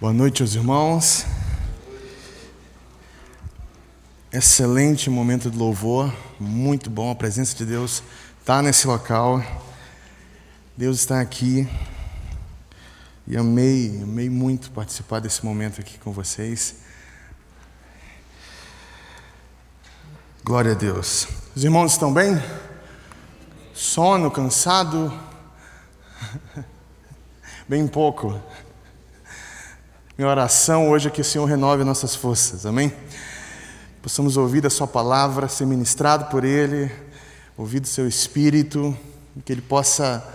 Boa noite aos irmãos. Excelente momento de louvor, muito bom. A presença de Deus está nesse local. Deus está aqui. E amei, amei muito participar desse momento aqui com vocês. Glória a Deus. Os irmãos estão bem? Sono, cansado? bem pouco. Minha oração hoje é que o Senhor renove nossas forças, amém? Possamos ouvir a Sua palavra, ser ministrado por Ele, ouvir do Seu Espírito, que Ele possa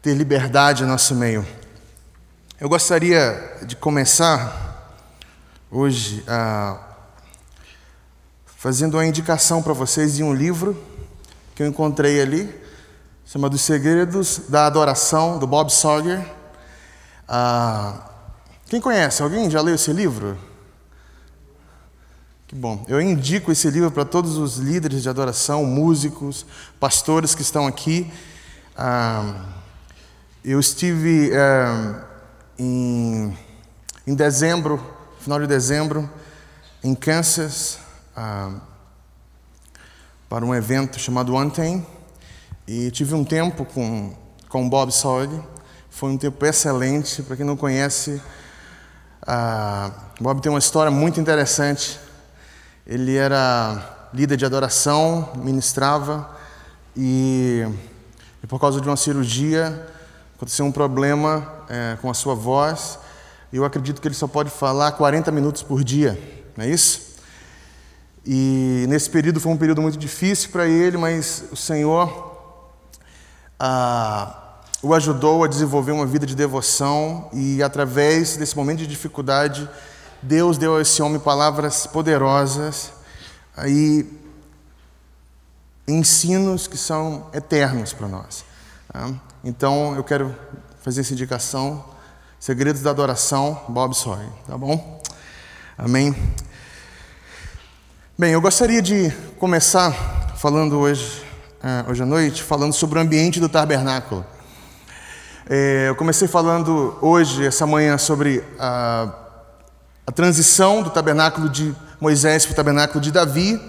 ter liberdade em nosso meio. Eu gostaria de começar hoje ah, fazendo uma indicação para vocês de um livro que eu encontrei ali, chamado Os Segredos da Adoração, do Bob Sawyer. Ah, quem conhece? Alguém já leu esse livro? Que bom. Eu indico esse livro para todos os líderes de adoração, músicos, pastores que estão aqui. Ah, eu estive ah, em, em dezembro, final de dezembro, em Kansas, ah, para um evento chamado Anten, e tive um tempo com, com Bob Sawyer. Foi um tempo excelente. Para quem não conhece, ah, Bob tem uma história muito interessante. Ele era líder de adoração, ministrava e, e por causa de uma cirurgia aconteceu um problema é, com a sua voz. E eu acredito que ele só pode falar 40 minutos por dia, não é isso? E nesse período foi um período muito difícil para ele, mas o Senhor ah, o ajudou a desenvolver uma vida de devoção e, através desse momento de dificuldade, Deus deu a esse homem palavras poderosas e ensinos que são eternos para nós. Tá? Então, eu quero fazer essa indicação, Segredos da Adoração, Bob Sawyer, tá bom? Amém? Bem, eu gostaria de começar falando hoje, eh, hoje à noite, falando sobre o ambiente do tabernáculo. É, eu comecei falando hoje, essa manhã, sobre a, a transição do tabernáculo de Moisés para o tabernáculo de Davi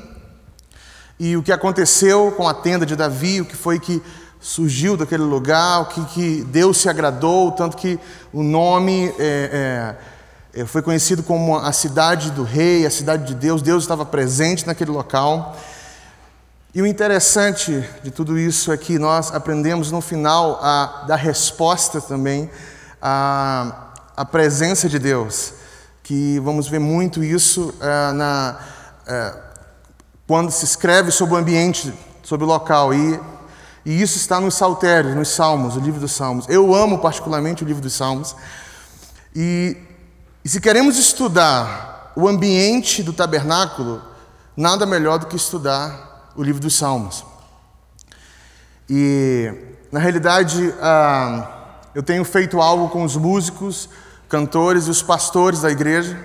e o que aconteceu com a tenda de Davi, o que foi que surgiu daquele lugar, o que, que Deus se agradou, tanto que o nome é, é, é, foi conhecido como a cidade do rei, a cidade de Deus, Deus estava presente naquele local. E o interessante de tudo isso é que nós aprendemos no final a, da resposta também à presença de Deus, que vamos ver muito isso é, na, é, quando se escreve sobre o ambiente, sobre o local. E, e isso está nos saltérios, nos salmos, o livro dos salmos. Eu amo particularmente o livro dos salmos. E, e se queremos estudar o ambiente do tabernáculo, nada melhor do que estudar o livro dos Salmos. E, na realidade, ah, eu tenho feito algo com os músicos, cantores e os pastores da igreja.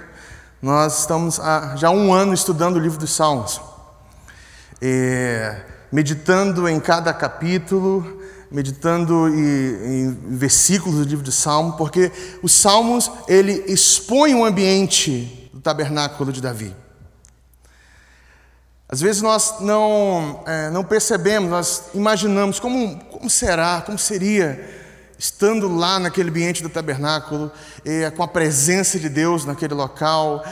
Nós estamos há já um ano estudando o livro dos Salmos, e, meditando em cada capítulo, meditando em, em versículos do livro de Salmo, porque os Salmos ele expõe o ambiente do tabernáculo de Davi. Às vezes nós não, é, não percebemos, nós imaginamos como, como será, como seria estando lá naquele ambiente do tabernáculo, é, com a presença de Deus naquele local.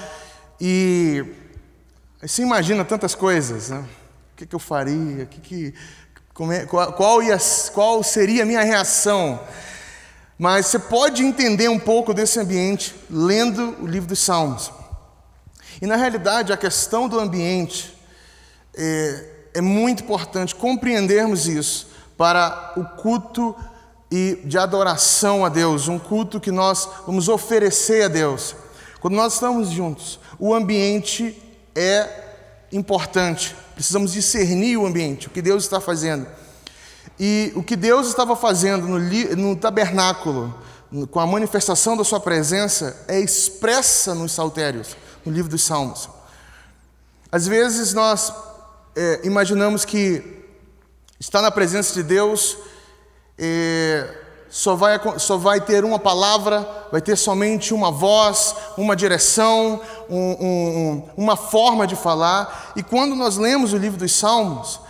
E se imagina tantas coisas, né? o que, que eu faria, o que, que é, qual, qual, ia, qual seria a minha reação. Mas você pode entender um pouco desse ambiente lendo o livro dos Salmos. E na realidade, a questão do ambiente é, é muito importante compreendermos isso para o culto e de adoração a Deus, um culto que nós vamos oferecer a Deus. Quando nós estamos juntos, o ambiente é importante. Precisamos discernir o ambiente, o que Deus está fazendo. E o que Deus estava fazendo no, no tabernáculo, com a manifestação da sua presença, é expressa nos saltérios, no livro dos Salmos. Às vezes nós é, imaginamos que estar na presença de Deus é, só, vai, só vai ter uma palavra, vai ter somente uma voz, uma direção, um, um, uma forma de falar. E quando nós lemos o livro dos Salmos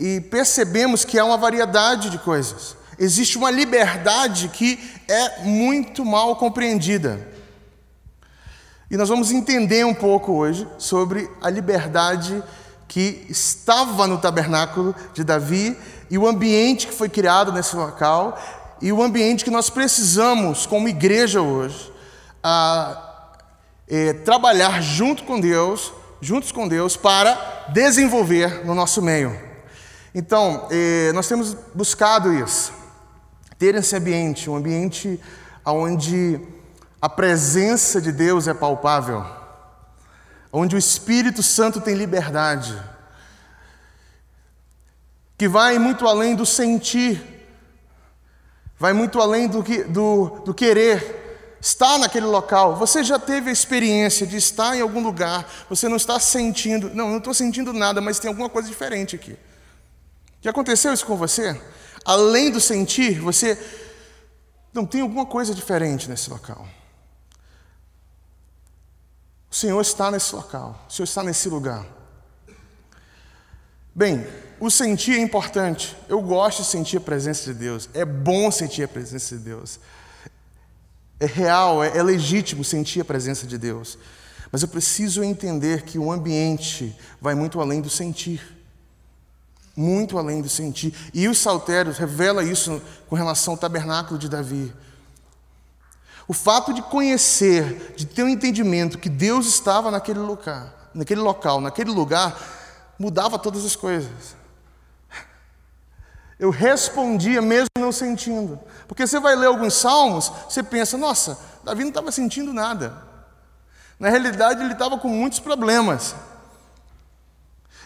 e percebemos que há uma variedade de coisas, existe uma liberdade que é muito mal compreendida. E nós vamos entender um pouco hoje sobre a liberdade que estava no tabernáculo de Davi e o ambiente que foi criado nesse local e o ambiente que nós precisamos, como igreja hoje, a, é, trabalhar junto com Deus, juntos com Deus, para desenvolver no nosso meio. Então, é, nós temos buscado isso, ter esse ambiente, um ambiente onde a presença de Deus é palpável onde o Espírito Santo tem liberdade, que vai muito além do sentir, vai muito além do, que, do, do querer, está naquele local, você já teve a experiência de estar em algum lugar, você não está sentindo, não, não estou sentindo nada, mas tem alguma coisa diferente aqui. Já aconteceu isso com você? Além do sentir, você não tem alguma coisa diferente nesse local. O Senhor está nesse local, o Senhor está nesse lugar. Bem, o sentir é importante. Eu gosto de sentir a presença de Deus. É bom sentir a presença de Deus. É real, é, é legítimo sentir a presença de Deus. Mas eu preciso entender que o ambiente vai muito além do sentir muito além do sentir. E os saltérios revela isso com relação ao tabernáculo de Davi. O fato de conhecer, de ter o um entendimento que Deus estava naquele lugar, naquele local, naquele lugar, mudava todas as coisas. Eu respondia mesmo não sentindo. Porque você vai ler alguns salmos, você pensa, nossa, Davi não estava sentindo nada. Na realidade, ele estava com muitos problemas.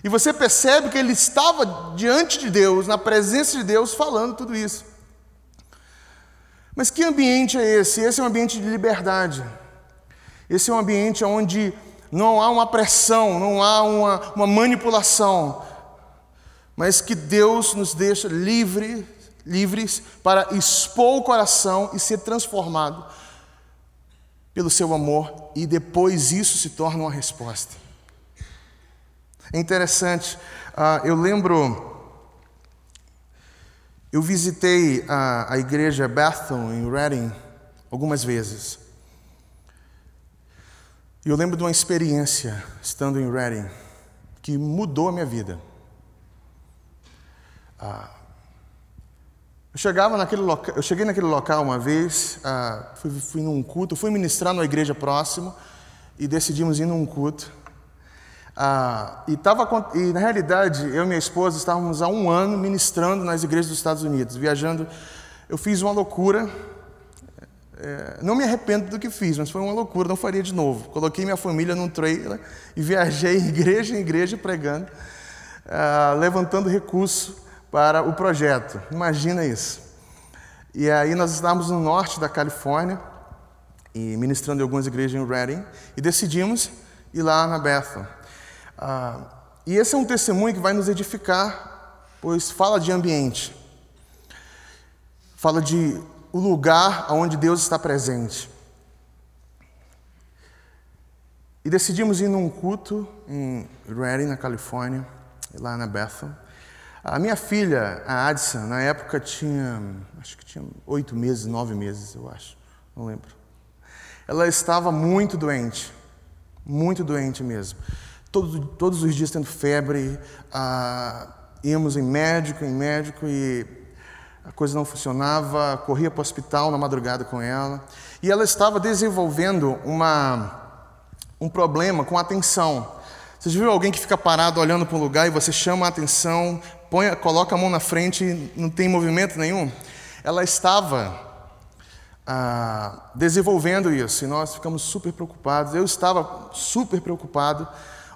E você percebe que ele estava diante de Deus, na presença de Deus, falando tudo isso. Mas que ambiente é esse? Esse é um ambiente de liberdade. Esse é um ambiente onde não há uma pressão, não há uma, uma manipulação, mas que Deus nos deixa livre, livres para expor o coração e ser transformado pelo seu amor, e depois isso se torna uma resposta. É interessante, uh, eu lembro eu visitei a, a igreja Bethel em Reading algumas vezes. E eu lembro de uma experiência estando em Reading que mudou a minha vida. Ah, eu, chegava naquele loca... eu cheguei naquele local uma vez, ah, fui, fui num culto, fui ministrar numa igreja próximo e decidimos ir num culto. Ah, e, tava, e na realidade, eu e minha esposa estávamos há um ano ministrando nas igrejas dos Estados Unidos, viajando. Eu fiz uma loucura, é, não me arrependo do que fiz, mas foi uma loucura, não faria de novo. Coloquei minha família num trailer e viajei igreja em igreja pregando, ah, levantando recurso para o projeto. Imagina isso. E aí nós estávamos no norte da Califórnia e ministrando em algumas igrejas em Redding e decidimos ir lá na Bethel. Ah, e esse é um testemunho que vai nos edificar, pois fala de ambiente, fala de o lugar onde Deus está presente. E decidimos ir num culto em Redding, na Califórnia, lá na Bethel. A minha filha, a Addison, na época tinha, acho que tinha oito meses, nove meses, eu acho, não lembro. Ela estava muito doente, muito doente mesmo todos, todos os dias tendo febre, ah, íamos em médico, em médico e a coisa não funcionava, corria para o hospital na madrugada com ela. E ela estava desenvolvendo uma, um problema com atenção. Vocês viram alguém que fica parado olhando para um lugar e você chama a atenção, põe, coloca a mão na frente e não tem movimento nenhum? Ela estava ah, desenvolvendo isso e nós ficamos super preocupados. Eu estava super preocupado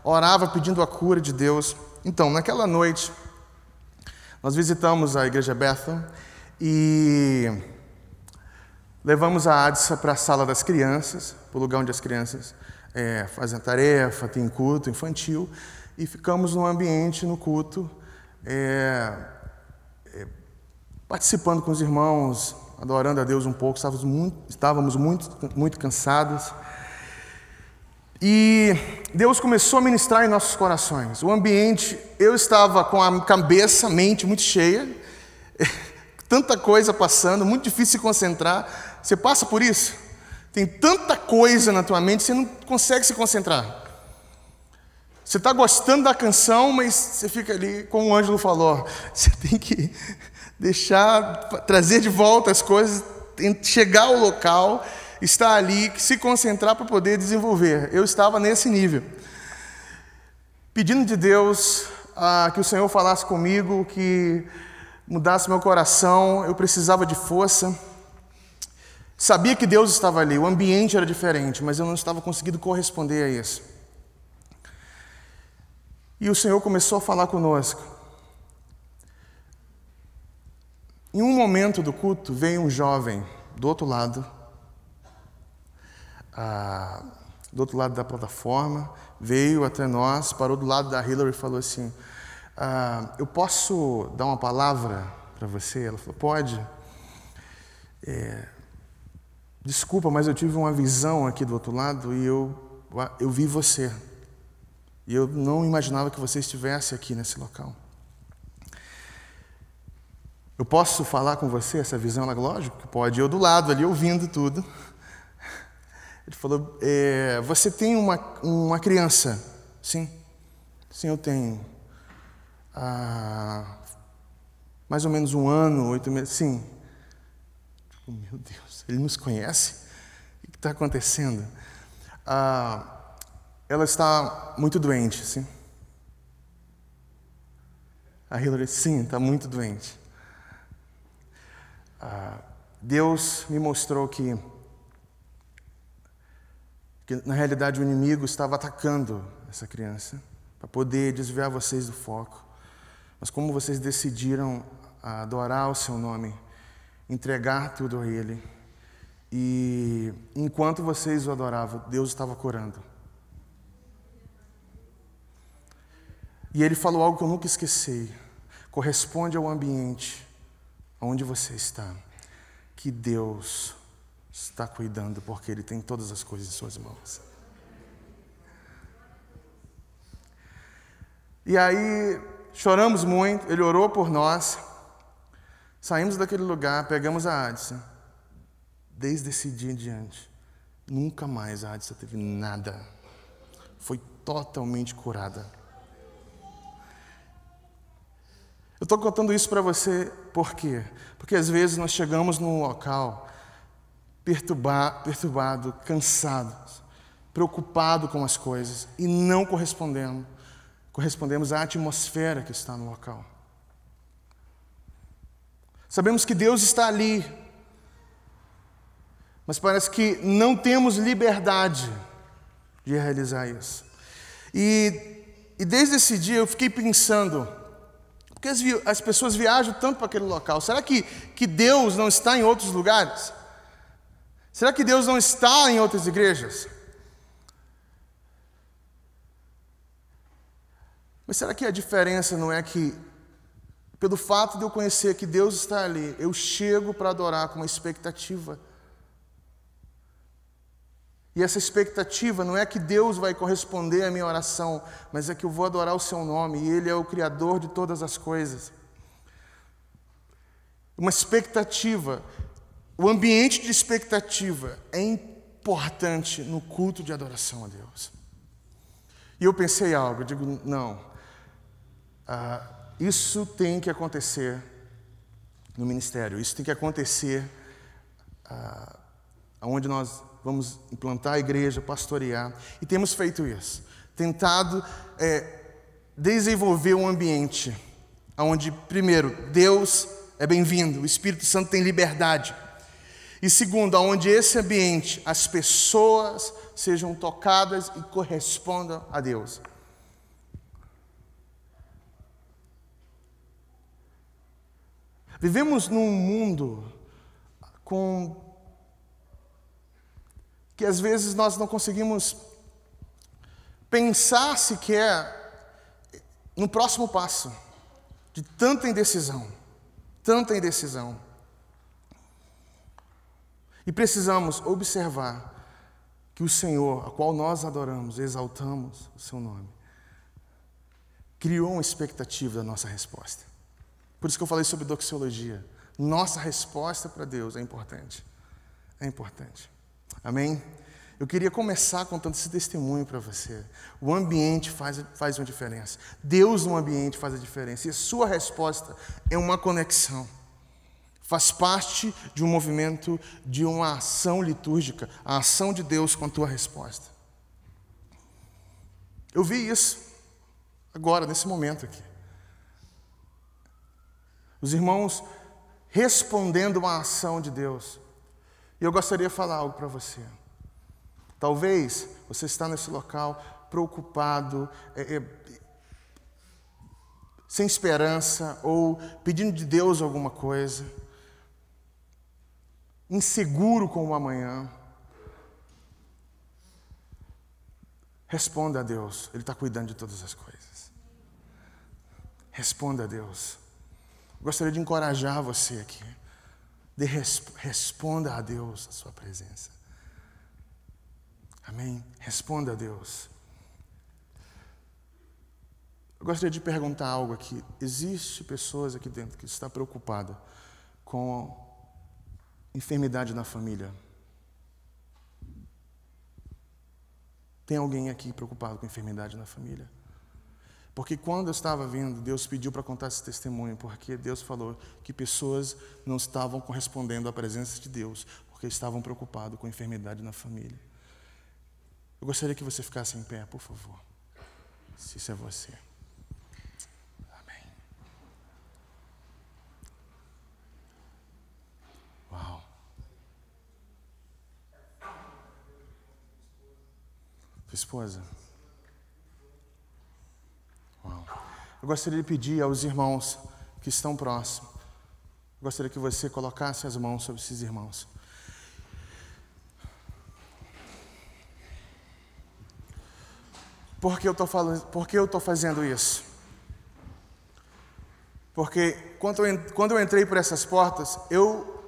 orava pedindo a cura de Deus. Então, naquela noite, nós visitamos a igreja Bethel e levamos a Adissa para a sala das crianças, para o lugar onde as crianças é, fazem tarefa, tem culto infantil, e ficamos no ambiente, no culto, é, é, participando com os irmãos, adorando a Deus um pouco. Estávamos muito, estávamos muito, muito cansados. E Deus começou a ministrar em nossos corações. O ambiente, eu estava com a cabeça, mente muito cheia, tanta coisa passando, muito difícil se concentrar. Você passa por isso? Tem tanta coisa na tua mente, você não consegue se concentrar. Você está gostando da canção, mas você fica ali, como o Ângelo falou, você tem que deixar, trazer de volta as coisas, chegar ao local estar ali, se concentrar para poder desenvolver. Eu estava nesse nível. Pedindo de Deus ah, que o Senhor falasse comigo, que mudasse meu coração, eu precisava de força. Sabia que Deus estava ali, o ambiente era diferente, mas eu não estava conseguindo corresponder a isso. E o Senhor começou a falar conosco. Em um momento do culto, veio um jovem do outro lado a, do outro lado da plataforma, veio até nós, parou do lado da Hillary e falou assim: ah, Eu posso dar uma palavra para você? Ela falou: Pode. É, Desculpa, mas eu tive uma visão aqui do outro lado e eu, eu vi você. E eu não imaginava que você estivesse aqui nesse local. Eu posso falar com você essa visão? Ela, lógico que pode. Eu do lado ali ouvindo tudo. Ele falou: é, Você tem uma, uma criança? Sim, sim, eu tenho. Ah, mais ou menos um ano, oito meses. Sim. Tipo, meu Deus, ele nos conhece? O que está acontecendo? Ah, ela está muito doente, sim. A Hillary, sim, está muito doente. Ah, Deus me mostrou que porque na realidade o inimigo estava atacando essa criança para poder desviar vocês do foco. Mas como vocês decidiram adorar o seu nome, entregar tudo a ele, e enquanto vocês o adoravam, Deus estava curando. E ele falou algo que eu nunca esqueci. Corresponde ao ambiente onde você está. Que Deus está cuidando, porque Ele tem todas as coisas em Suas mãos. E aí, choramos muito, Ele orou por nós, saímos daquele lugar, pegamos a Adson. Desde esse dia em diante, nunca mais a Adson teve nada. Foi totalmente curada. Eu estou contando isso para você por quê? Porque às vezes nós chegamos num local perturbar, perturbado, cansado, preocupado com as coisas e não correspondemos, correspondemos à atmosfera que está no local. Sabemos que Deus está ali, mas parece que não temos liberdade de realizar isso. E, e desde esse dia eu fiquei pensando, porque as, as pessoas viajam tanto para aquele local, será que, que Deus não está em outros lugares? Será que Deus não está em outras igrejas? Mas será que a diferença não é que, pelo fato de eu conhecer que Deus está ali, eu chego para adorar com uma expectativa? E essa expectativa não é que Deus vai corresponder à minha oração, mas é que eu vou adorar o Seu nome e Ele é o Criador de todas as coisas. Uma expectativa o ambiente de expectativa é importante no culto de adoração a Deus. E eu pensei algo, eu digo, não, ah, isso tem que acontecer no ministério, isso tem que acontecer ah, onde nós vamos implantar a igreja, pastorear, e temos feito isso, tentado é, desenvolver um ambiente onde, primeiro, Deus é bem-vindo, o Espírito Santo tem liberdade e segundo, aonde esse ambiente as pessoas sejam tocadas e correspondam a Deus. Vivemos num mundo com que às vezes nós não conseguimos pensar sequer no próximo passo de tanta indecisão, tanta indecisão. E precisamos observar que o Senhor, a qual nós adoramos, exaltamos o seu nome, criou uma expectativa da nossa resposta. Por isso que eu falei sobre doxologia. Nossa resposta para Deus é importante. É importante. Amém? Eu queria começar contando esse testemunho para você. O ambiente faz, faz uma diferença. Deus no ambiente faz a diferença. E a sua resposta é uma conexão. Faz parte de um movimento, de uma ação litúrgica, a ação de Deus com a tua resposta. Eu vi isso agora, nesse momento aqui. Os irmãos respondendo uma ação de Deus. E eu gostaria de falar algo para você. Talvez você está nesse local preocupado, é, é, sem esperança ou pedindo de Deus alguma coisa inseguro com o amanhã. Responda a Deus, Ele está cuidando de todas as coisas. Responda a Deus. Gostaria de encorajar você aqui. De resp responda a Deus a sua presença. Amém? Responda a Deus. Eu gostaria de perguntar algo aqui. Existe pessoas aqui dentro que está preocupada com Enfermidade na família. Tem alguém aqui preocupado com enfermidade na família? Porque quando eu estava vindo, Deus pediu para contar esse testemunho, porque Deus falou que pessoas não estavam correspondendo à presença de Deus, porque estavam preocupados com enfermidade na família. Eu gostaria que você ficasse em pé, por favor, se isso é você. Uau. Sua esposa. Uau. Eu gostaria de pedir aos irmãos que estão próximos. Eu gostaria que você colocasse as mãos sobre esses irmãos. Por que eu estou fazendo isso? Porque quando eu, quando eu entrei por essas portas, eu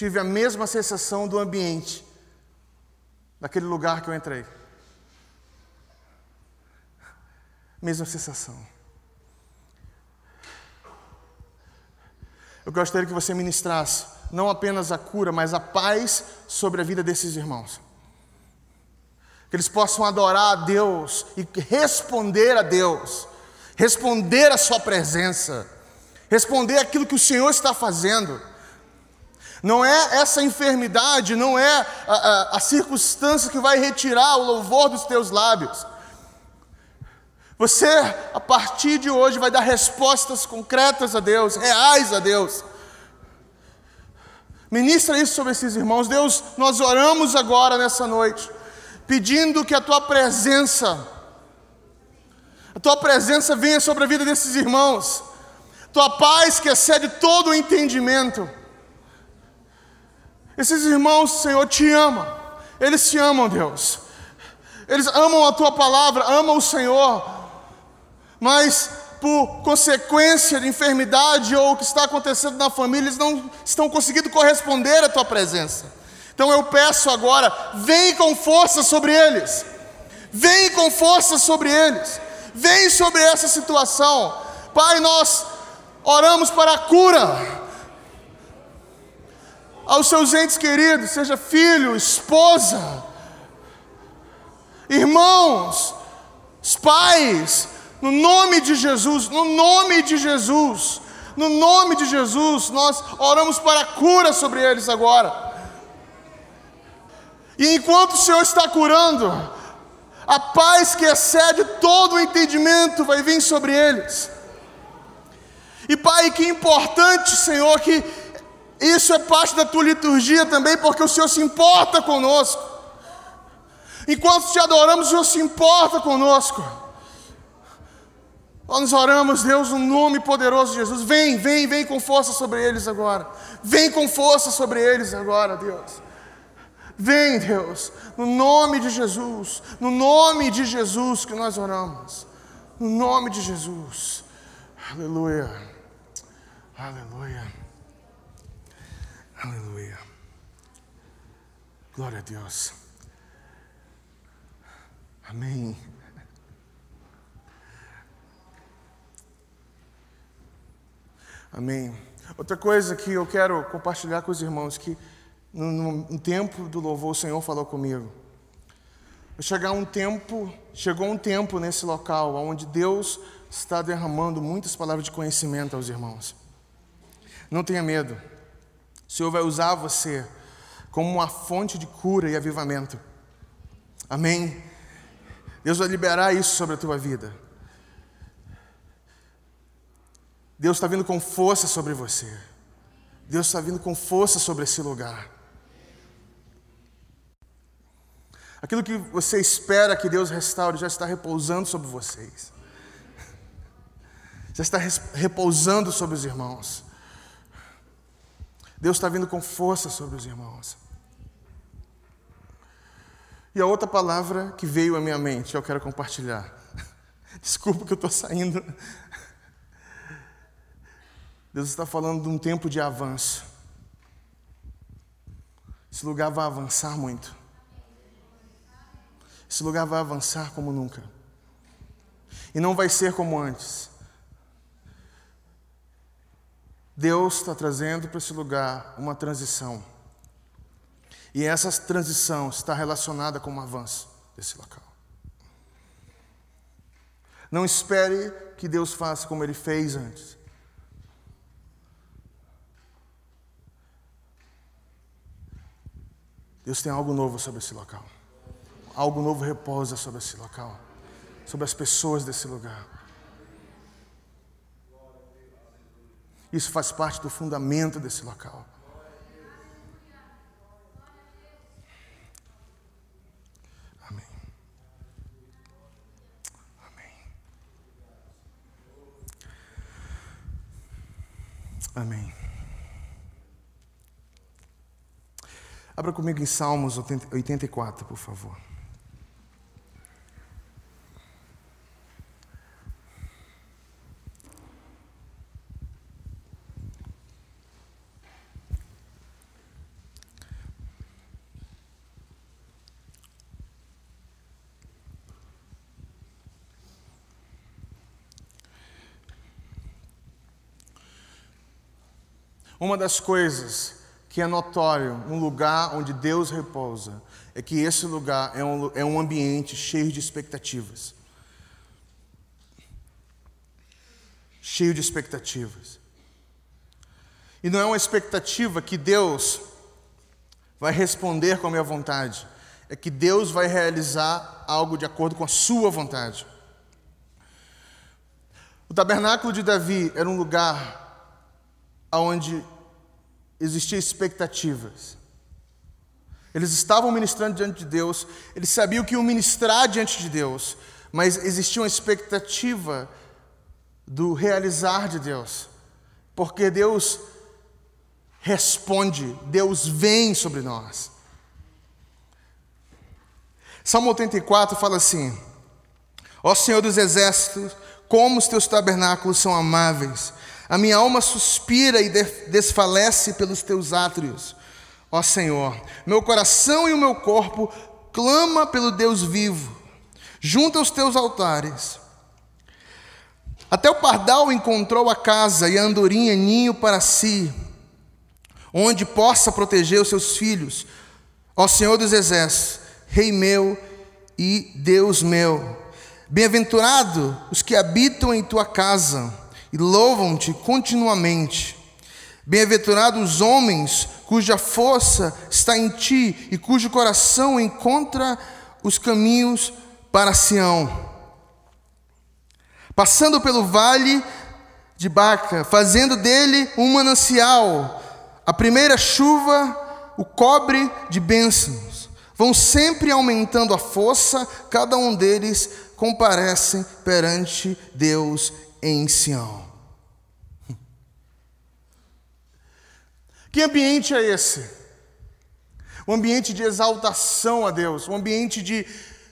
tive a mesma sensação do ambiente, daquele lugar que eu entrei. Mesma sensação. Eu gostaria que você ministrasse não apenas a cura, mas a paz sobre a vida desses irmãos. Que eles possam adorar a Deus e responder a Deus, responder a Sua presença, responder aquilo que o Senhor está fazendo. Não é essa enfermidade, não é a, a, a, circunstância que vai retirar o louvor dos teus lábios. Você, a partir de hoje, vai dar respostas concretas a Deus, reais a Deus. Ministra isso sobre esses irmãos. Deus, nós oramos agora nessa noite, pedindo que a tua presença, a tua presença venha sobre a vida desses irmãos, tua paz que excede todo o entendimento esses irmãos, Senhor, te amam. Eles te amam, Deus. Eles amam a tua palavra, amam o Senhor. Mas por consequência de enfermidade ou o que está acontecendo na família, eles não estão conseguindo corresponder à tua presença. Então eu peço agora, vem com força sobre eles. Vem com força sobre eles. Vem sobre essa situação. Pai, nós oramos para a cura aos seus entes queridos, seja filho, esposa, irmãos, pais, no nome de Jesus, no nome de Jesus, no nome de Jesus, nós oramos para a cura sobre eles agora. E enquanto o Senhor está curando, a paz que excede todo o entendimento vai vir sobre eles. E Pai, que importante, Senhor, que isso é parte da tua liturgia também, porque o Senhor se importa conosco. Enquanto te adoramos, o Senhor se importa conosco. Nós oramos, Deus, no nome poderoso de Jesus. Vem, vem, vem com força sobre eles agora. Vem com força sobre eles agora, Deus. Vem, Deus, no nome de Jesus, no nome de Jesus que nós oramos, no nome de Jesus, aleluia, aleluia. Aleluia. Glória a Deus. Amém. Amém. Outra coisa que eu quero compartilhar com os irmãos que no, tempo do louvor o Senhor falou comigo. Chegar um tempo, chegou um tempo nesse local onde Deus está derramando muitas palavras de conhecimento aos irmãos. Não tenha medo. O Senhor vai usar você como uma fonte de cura e avivamento. Amém? Deus vai liberar isso sobre a tua vida. Deus está vindo com força sobre você. Deus está vindo com força sobre esse lugar. Aquilo que você espera que Deus restaure já está repousando sobre vocês. Já está repousando sobre os irmãos. Deus está vindo com força sobre os irmãos. E a outra palavra que veio à minha mente, eu quero compartilhar. Desculpa que eu estou saindo. Deus está falando de um tempo de avanço. Esse lugar vai avançar muito. Esse lugar vai avançar como nunca. E não vai ser como antes. Deus está trazendo para esse lugar uma transição. E essa transição está relacionada com um avanço desse local. Não espere que Deus faça como ele fez antes. Deus tem algo novo sobre esse local. Algo novo repousa sobre esse local, sobre as pessoas desse lugar. Isso faz parte do fundamento desse local. Amém. Amém. Amém. Abra comigo em Salmos 84, por favor. Uma das coisas que é notório no lugar onde Deus repousa é que esse lugar é um, é um ambiente cheio de expectativas. Cheio de expectativas. E não é uma expectativa que Deus vai responder com a minha vontade, é que Deus vai realizar algo de acordo com a sua vontade. O tabernáculo de Davi era um lugar Aonde existiam expectativas. Eles estavam ministrando diante de Deus, eles sabiam que iam ministrar diante de Deus, mas existia uma expectativa do realizar de Deus, porque Deus responde, Deus vem sobre nós. Salmo 84 fala assim: Ó Senhor dos exércitos, como os teus tabernáculos são amáveis a minha alma suspira e desfalece pelos teus átrios. Ó Senhor, meu coração e o meu corpo clama pelo Deus vivo. junto aos teus altares. Até o pardal encontrou a casa e a andorinha ninho para si, onde possa proteger os seus filhos. Ó Senhor dos exércitos, Rei meu e Deus meu. Bem-aventurado os que habitam em tua casa e louvam-te continuamente. Bem-aventurados os homens cuja força está em ti e cujo coração encontra os caminhos para Sião. Passando pelo vale de Baca, fazendo dele um manancial, a primeira chuva o cobre de bênçãos. Vão sempre aumentando a força, cada um deles comparecem perante Deus em Sião. Que ambiente é esse? Um ambiente de exaltação a Deus, um ambiente de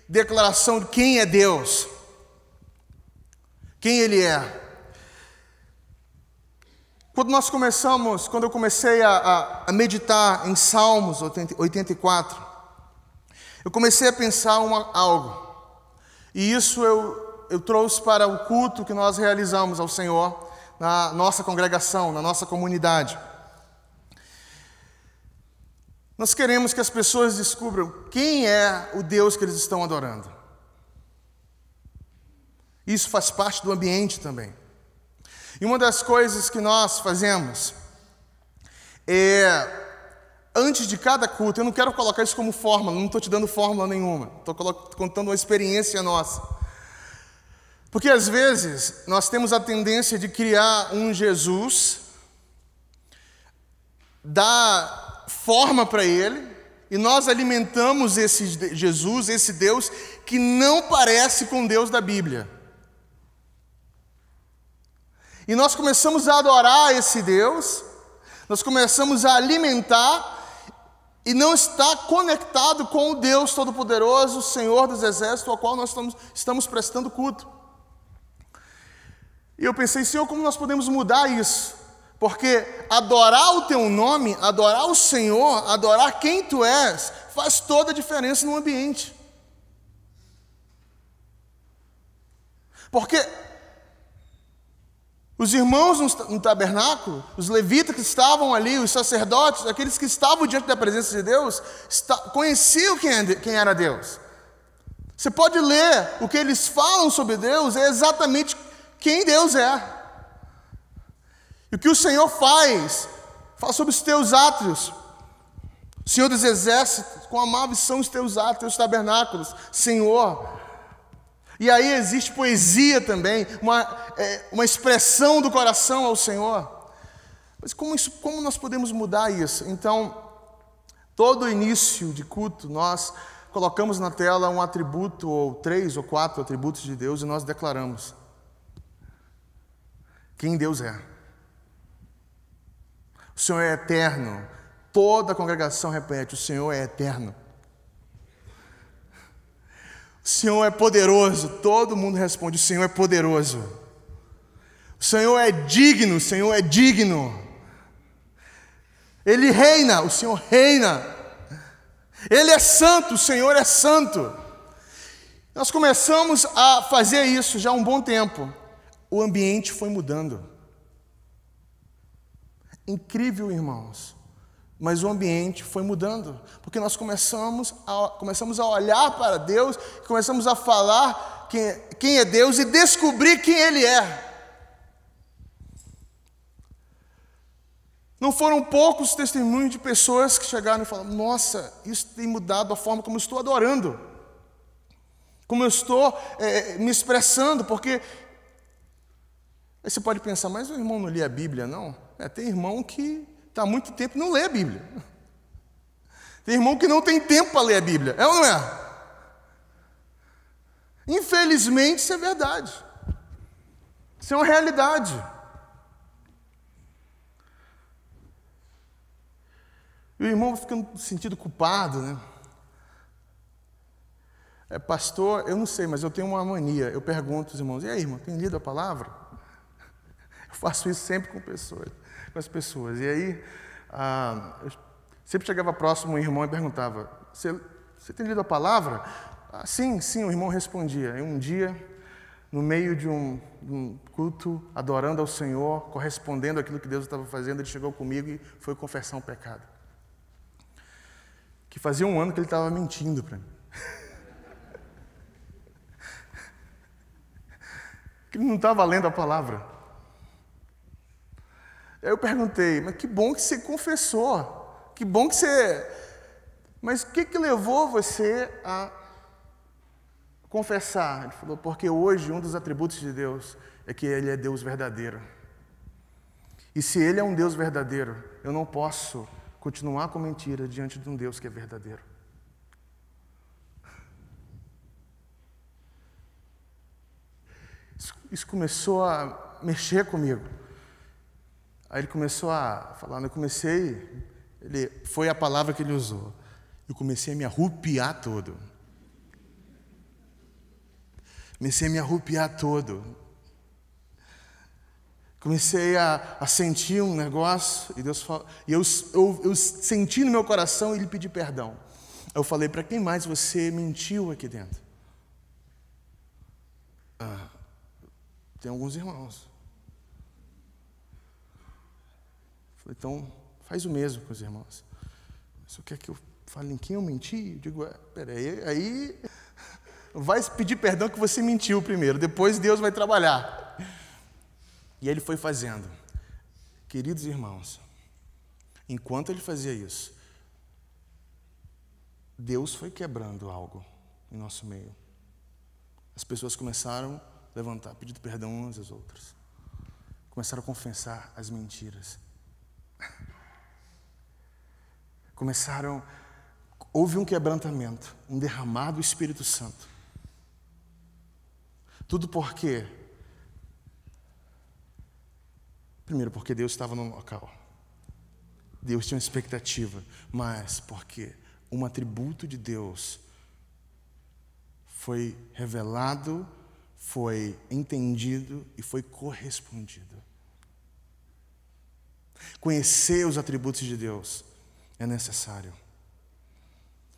declaração de quem é Deus, quem Ele é. Quando nós começamos, quando eu comecei a, a, a meditar em Salmos 84, eu comecei a pensar uma, algo, e isso eu eu trouxe para o culto que nós realizamos ao Senhor na nossa congregação, na nossa comunidade. Nós queremos que as pessoas descubram quem é o Deus que eles estão adorando. Isso faz parte do ambiente também. E uma das coisas que nós fazemos é, antes de cada culto, eu não quero colocar isso como fórmula, não estou te dando fórmula nenhuma, estou contando uma experiência nossa. Porque às vezes nós temos a tendência de criar um Jesus, dar forma para ele, e nós alimentamos esse Jesus, esse Deus, que não parece com Deus da Bíblia. E nós começamos a adorar esse Deus, nós começamos a alimentar, e não está conectado com o Deus Todo-Poderoso, Senhor dos Exércitos, ao qual nós estamos, estamos prestando culto. E eu pensei, Senhor, como nós podemos mudar isso? Porque adorar o teu nome, adorar o Senhor, adorar quem tu és, faz toda a diferença no ambiente. Porque os irmãos no tabernáculo, os levitas que estavam ali, os sacerdotes, aqueles que estavam diante da presença de Deus, conheciam é quem era Deus. Você pode ler o que eles falam sobre Deus, é exatamente quem Deus é. E o que o Senhor faz, fala sobre os teus átrios. Senhor dos exércitos, com amáveis são os teus átrios, teus tabernáculos, Senhor. E aí existe poesia também, uma, é, uma expressão do coração ao Senhor. Mas como, isso, como nós podemos mudar isso? Então, todo início de culto, nós colocamos na tela um atributo, ou três ou quatro atributos de Deus, e nós declaramos quem Deus é. O Senhor é eterno. Toda a congregação repete: o Senhor é eterno. O Senhor é poderoso. Todo mundo responde: o Senhor é poderoso. O Senhor é digno. O Senhor é digno. Ele reina. O Senhor reina. Ele é santo. O Senhor é santo. Nós começamos a fazer isso já há um bom tempo o ambiente foi mudando. Incrível, irmãos. Mas o ambiente foi mudando, porque nós começamos a, começamos a olhar para Deus, começamos a falar quem, quem é Deus e descobrir quem Ele é. Não foram poucos testemunhos de pessoas que chegaram e falaram: Nossa, isso tem mudado a forma como eu estou adorando, como eu estou é, me expressando, porque Aí você pode pensar, mas o irmão não lê a Bíblia, não? É, tem irmão que está há muito tempo e não lê a Bíblia. Tem irmão que não tem tempo para ler a Bíblia, é ou não é? Infelizmente, isso é verdade. Isso é uma realidade. E o irmão fica no sentido culpado, né? É, pastor, eu não sei, mas eu tenho uma mania. Eu pergunto aos irmãos: e aí, irmão, tem lido a palavra? Eu faço isso sempre com pessoas, com as pessoas. E aí, ah, eu sempre chegava próximo um irmão e perguntava: Você tem lido a palavra? Ah, sim, sim, o irmão respondia. E um dia, no meio de um, de um culto, adorando ao Senhor, correspondendo àquilo que Deus estava fazendo, ele chegou comigo e foi confessar um pecado. Que fazia um ano que ele estava mentindo para mim. que ele não estava lendo a palavra. Aí eu perguntei, mas que bom que você confessou, que bom que você. Mas o que, que levou você a confessar? Ele falou, porque hoje um dos atributos de Deus é que Ele é Deus verdadeiro. E se Ele é um Deus verdadeiro, eu não posso continuar com mentira diante de um Deus que é verdadeiro. Isso começou a mexer comigo. Aí ele começou a falar, eu comecei, ele, foi a palavra que ele usou. Eu comecei a me arrupiar todo. Comecei a me arrupiar todo. Comecei a, a sentir um negócio e Deus falou, e eu, eu, eu senti no meu coração e ele pedi perdão. Eu falei, para quem mais você mentiu aqui dentro? Ah, tem alguns irmãos. Falei, então, faz o mesmo com os irmãos. Só quer que eu fale em quem eu menti? Eu digo, é, peraí, aí vai pedir perdão que você mentiu primeiro, depois Deus vai trabalhar. E ele foi fazendo. Queridos irmãos, enquanto ele fazia isso, Deus foi quebrando algo em nosso meio. As pessoas começaram a levantar, pedindo perdão umas às outras. Começaram a confessar as mentiras. Começaram, houve um quebrantamento, um derramado do Espírito Santo. Tudo porque, primeiro, porque Deus estava no local, Deus tinha uma expectativa, mas porque um atributo de Deus foi revelado, foi entendido e foi correspondido. Conhecer os atributos de Deus é necessário.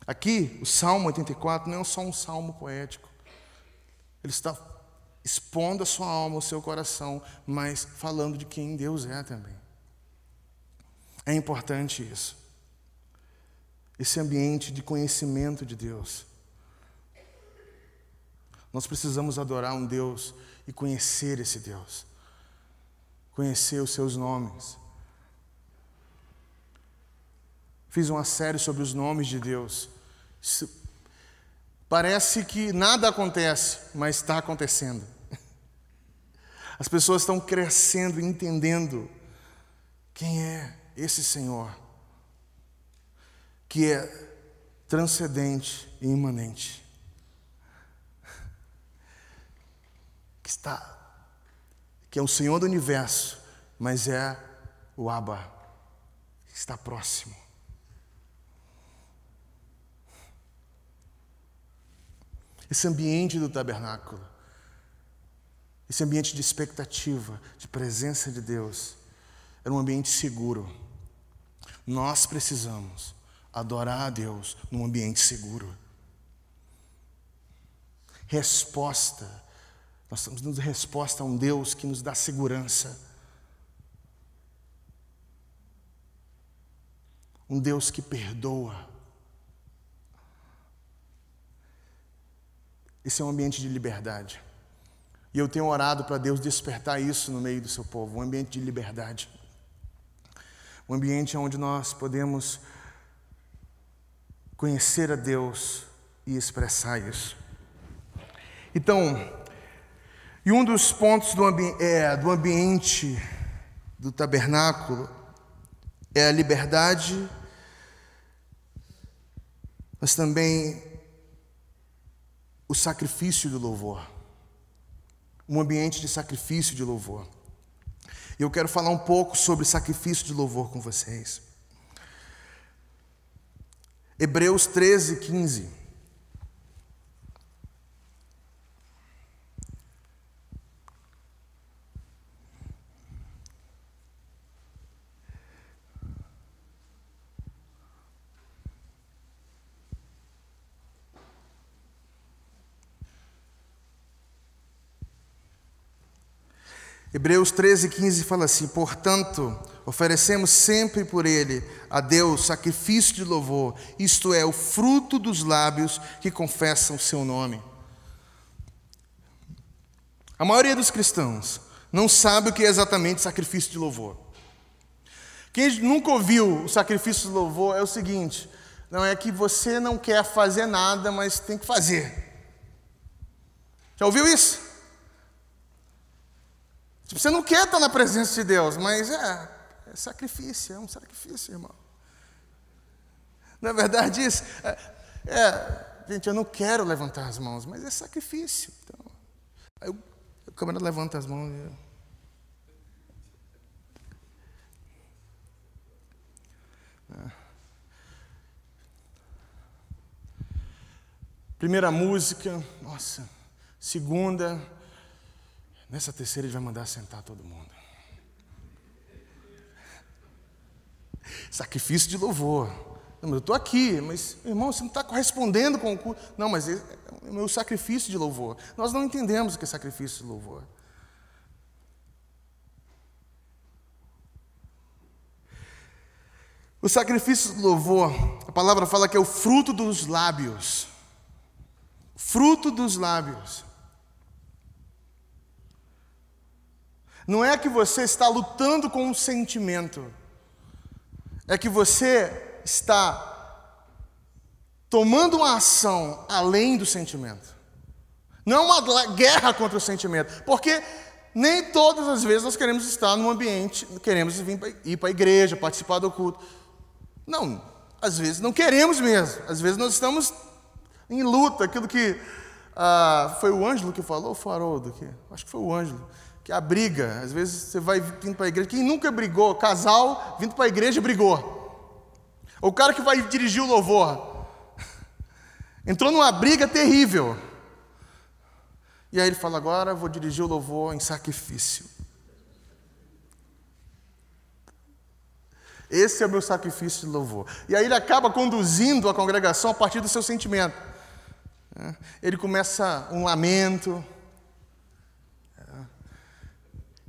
Aqui, o Salmo 84 não é só um salmo poético. Ele está expondo a sua alma, o seu coração, mas falando de quem Deus é também. É importante isso. Esse ambiente de conhecimento de Deus. Nós precisamos adorar um Deus e conhecer esse Deus. Conhecer os seus nomes, Fiz uma série sobre os nomes de Deus. Isso parece que nada acontece, mas está acontecendo. As pessoas estão crescendo, entendendo quem é esse Senhor, que é transcendente e imanente, que está, que é o Senhor do universo, mas é o Abba, que está próximo. esse ambiente do tabernáculo, esse ambiente de expectativa, de presença de Deus, era um ambiente seguro. Nós precisamos adorar a Deus num ambiente seguro. Resposta. Nós estamos dando resposta a um Deus que nos dá segurança. Um Deus que perdoa. Esse é um ambiente de liberdade. E eu tenho orado para Deus despertar isso no meio do seu povo um ambiente de liberdade. Um ambiente onde nós podemos conhecer a Deus e expressar isso. Então, e um dos pontos do, ambi é, do ambiente do tabernáculo é a liberdade, mas também o sacrifício de louvor. Um ambiente de sacrifício de louvor. E eu quero falar um pouco sobre sacrifício de louvor com vocês. Hebreus 13, 15. Hebreus 13, 15 fala assim: Portanto, oferecemos sempre por ele a Deus sacrifício de louvor, isto é, o fruto dos lábios que confessam o seu nome. A maioria dos cristãos não sabe o que é exatamente sacrifício de louvor. Quem nunca ouviu o sacrifício de louvor é o seguinte: não é que você não quer fazer nada, mas tem que fazer. Já ouviu isso? Tipo, você não quer estar na presença de Deus, mas é, é sacrifício, é um sacrifício, irmão. Na é verdade, isso. É, é, gente, eu não quero levantar as mãos, mas é sacrifício. Então, aí a câmera levanta as mãos. eu... É. Primeira música, nossa. Segunda, Nessa terceira ele vai mandar sentar todo mundo. Sacrifício de louvor. Não, mas eu estou aqui, mas irmão, você não está correspondendo com o culto. Não, mas é, é o meu sacrifício de louvor. Nós não entendemos o que é sacrifício de louvor. O sacrifício de louvor, a palavra fala que é o fruto dos lábios. Fruto dos lábios. Não é que você está lutando com um sentimento, é que você está tomando uma ação além do sentimento. Não é uma guerra contra o sentimento, porque nem todas as vezes nós queremos estar num ambiente, queremos ir para a igreja, participar do culto. Não, às vezes não queremos mesmo. Às vezes nós estamos em luta, aquilo que ah, foi o Ângelo que falou, o Faroldo, que, acho que foi o Ângelo, que é a briga, às vezes você vai vindo para a igreja, quem nunca brigou, casal vindo para a igreja brigou. Ou o cara que vai dirigir o louvor entrou numa briga terrível. E aí ele fala: "Agora vou dirigir o louvor em sacrifício". Esse é o meu sacrifício de louvor. E aí ele acaba conduzindo a congregação a partir do seu sentimento. É. Ele começa um lamento,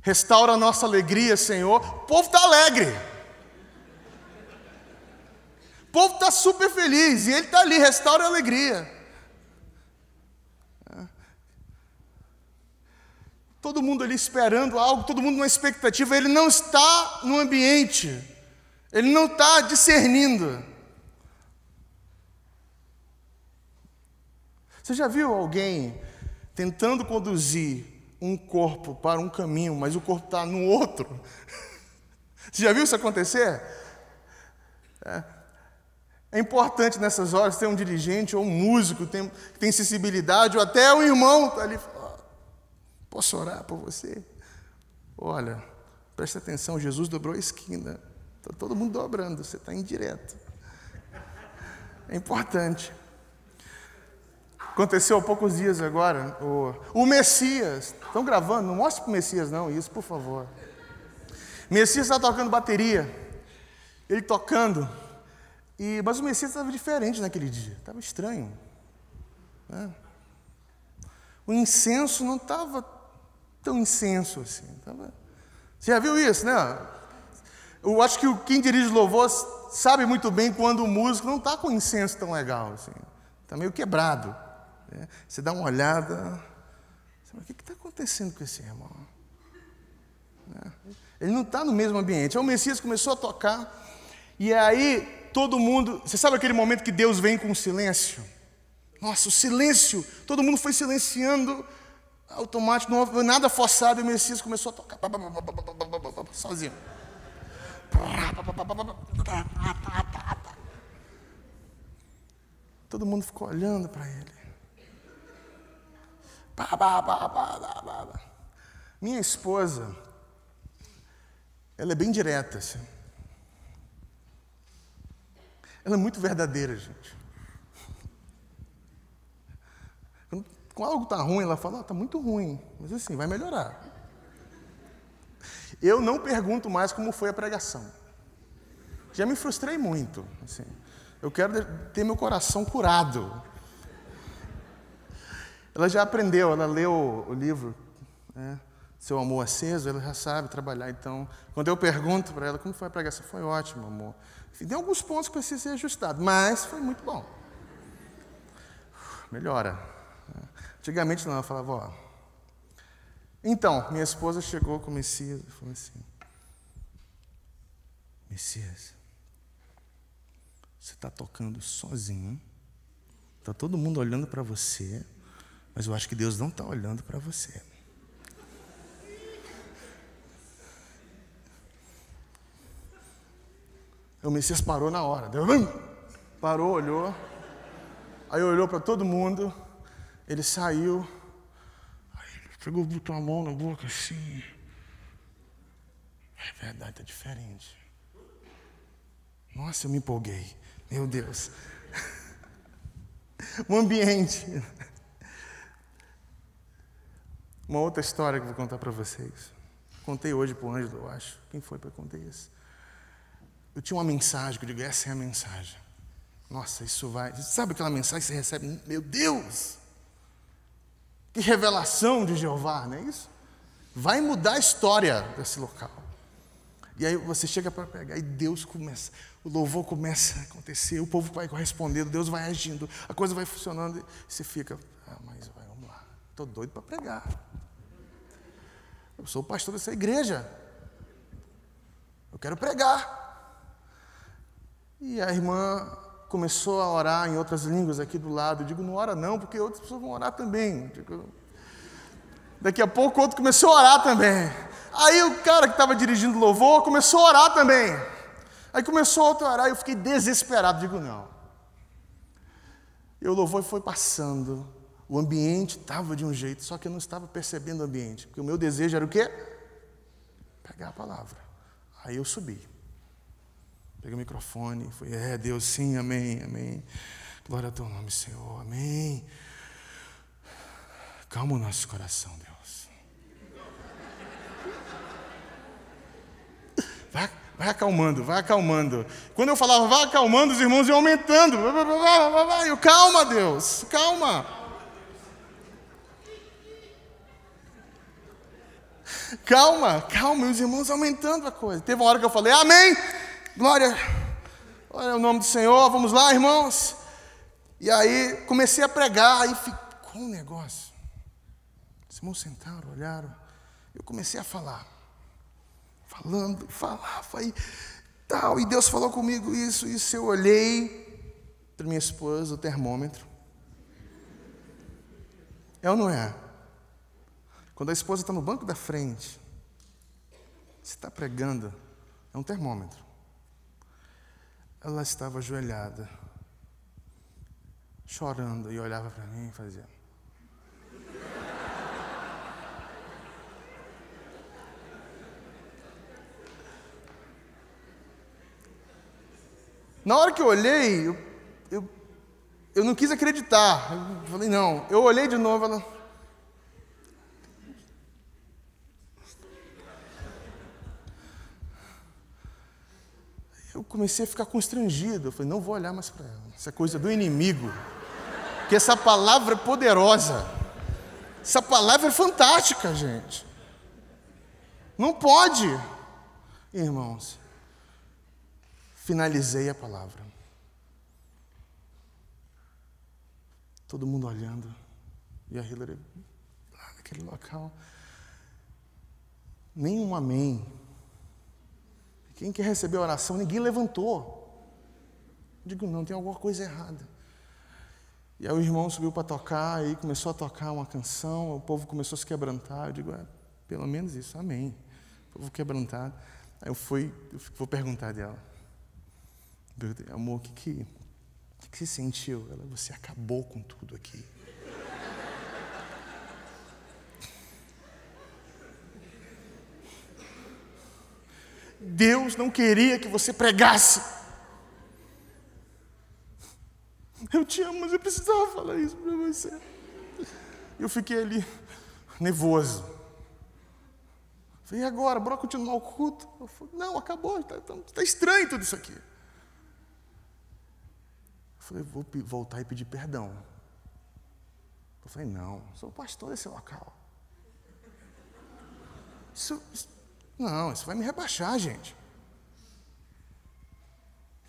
Restaura a nossa alegria, Senhor. O povo está alegre. O povo está super feliz. E ele está ali, restaura a alegria. Todo mundo ali esperando algo, todo mundo numa expectativa. Ele não está no ambiente. Ele não está discernindo. Você já viu alguém tentando conduzir um corpo para um caminho, mas o corpo está no outro. Você já viu isso acontecer? É. é. importante nessas horas ter um dirigente ou um músico que tem, tem sensibilidade, ou até um irmão está ali. posso orar por você? Olha, preste atenção, Jesus dobrou a esquina. Está todo mundo dobrando, você está indireto. É importante. Aconteceu há poucos dias agora. O, o Messias. Estão gravando? Não mostre para o Messias, não, isso, por favor. Messias está tocando bateria. Ele tocando. E, mas o Messias estava diferente naquele dia. Estava estranho. Né? O incenso não estava tão incenso assim. Tava... Você já viu isso, né? Eu acho que o quem dirige louvor sabe muito bem quando o músico não está com o incenso tão legal assim. Está meio quebrado. É, você dá uma olhada, você fala, o que está acontecendo com esse irmão? Né? Ele não está no mesmo ambiente. Aí é o Messias começou a tocar, e aí todo mundo. Você sabe aquele momento que Deus vem com o silêncio? Nossa, o silêncio, todo mundo foi silenciando automático, não houve nada forçado, e o Messias começou a tocar sozinho. Todo mundo ficou olhando para ele. Pá, pá, pá, Minha esposa, ela é bem direta. Assim. Ela é muito verdadeira, gente. Quando, quando algo está ruim, ela fala, está ah, oh, muito ruim, mas assim, vai melhorar. Eu não pergunto mais como foi a pregação. Já me frustrei muito. Assim. Eu quero ter meu coração curado ela já aprendeu, ela leu o livro, né? Seu Amor Aceso, ela já sabe trabalhar. Então, quando eu pergunto para ela como foi a pregação, foi ótimo, amor. Enfim, tem alguns pontos que precisam ser ajustados, mas foi muito bom. Melhora. Né? Antigamente não, ela falava, ó. Então, minha esposa chegou com o Messias e falou assim: Messias, você está tocando sozinho, está todo mundo olhando para você, mas eu acho que Deus não está olhando para você. O Messias parou na hora. Deu... Hum! Parou, olhou. Aí olhou para todo mundo. Ele saiu. Aí ele pegou, botou a mão na boca assim. É verdade, está diferente. Nossa, eu me empolguei. Meu Deus. O ambiente. Uma outra história que eu vou contar para vocês. Contei hoje para o Ângelo, eu acho. Quem foi para contar isso? Eu tinha uma mensagem que eu digo: essa é a mensagem. Nossa, isso vai. Sabe aquela mensagem que você recebe? Meu Deus! Que revelação de Jeová, não é isso? Vai mudar a história desse local. E aí você chega para pegar e Deus começa, o louvor começa a acontecer, o povo vai correspondendo, Deus vai agindo, a coisa vai funcionando e você fica, ah, mas Estou doido para pregar. Eu sou o pastor dessa igreja. Eu quero pregar. E a irmã começou a orar em outras línguas aqui do lado. Eu digo, não ora não, porque outras pessoas vão orar também. Digo, Daqui a pouco outro começou a orar também. Aí o cara que estava dirigindo louvor começou a orar também. Aí começou outro a orar e eu fiquei desesperado. Digo, não. E o louvor foi passando. O ambiente estava de um jeito, só que eu não estava percebendo o ambiente, porque o meu desejo era o quê? Pegar a palavra. Aí eu subi. Peguei o microfone, fui. é, Deus, sim, amém, amém. Glória a teu nome, Senhor, amém. Calma o nosso coração, Deus. Vai, vai acalmando, vai acalmando. Quando eu falava, vai acalmando, os irmãos iam aumentando. Eu, calma, Deus, calma. Calma, calma, meus irmãos aumentando a coisa. Teve uma hora que eu falei, amém, glória, olha o nome do Senhor, vamos lá, irmãos. E aí comecei a pregar, e ficou um negócio. Os irmãos sentaram, olharam, eu comecei a falar. Falando, falava e tal, e Deus falou comigo isso, isso. Eu olhei para minha esposa, o termômetro. É ou não é? Quando a esposa está no banco da frente, se está pregando, é um termômetro. Ela estava ajoelhada, chorando, e olhava para mim e fazia. Na hora que eu olhei, eu, eu, eu não quis acreditar. Eu falei, não. Eu olhei de novo, ela. comecei a ficar constrangido. Eu falei, não vou olhar mais para ela. Isso é coisa do inimigo. Que essa palavra é poderosa. Essa palavra é fantástica, gente. Não pode. Irmãos, finalizei a palavra. Todo mundo olhando. E a Hillary lá naquele local. Nenhum amém quem quer receber a oração? Ninguém levantou. Eu digo, não, tem alguma coisa errada. E aí o irmão subiu para tocar, e começou a tocar uma canção, o povo começou a se quebrantar. Eu digo, é, pelo menos isso, amém. O povo quebrantado. Aí eu fui, eu vou perguntar dela. Amor, o que, que, que, que você sentiu? Ela, você acabou com tudo aqui. Deus não queria que você pregasse. Eu te amo, mas eu precisava falar isso para você. Eu fiquei ali, nervoso. Falei, e agora? Bora continuar o culto? Eu falei, não, acabou, está tá, tá estranho tudo isso aqui. Eu falei, vou voltar e pedir perdão. Eu falei, não, sou pastor desse local. Isso, isso, não, isso vai me rebaixar, gente.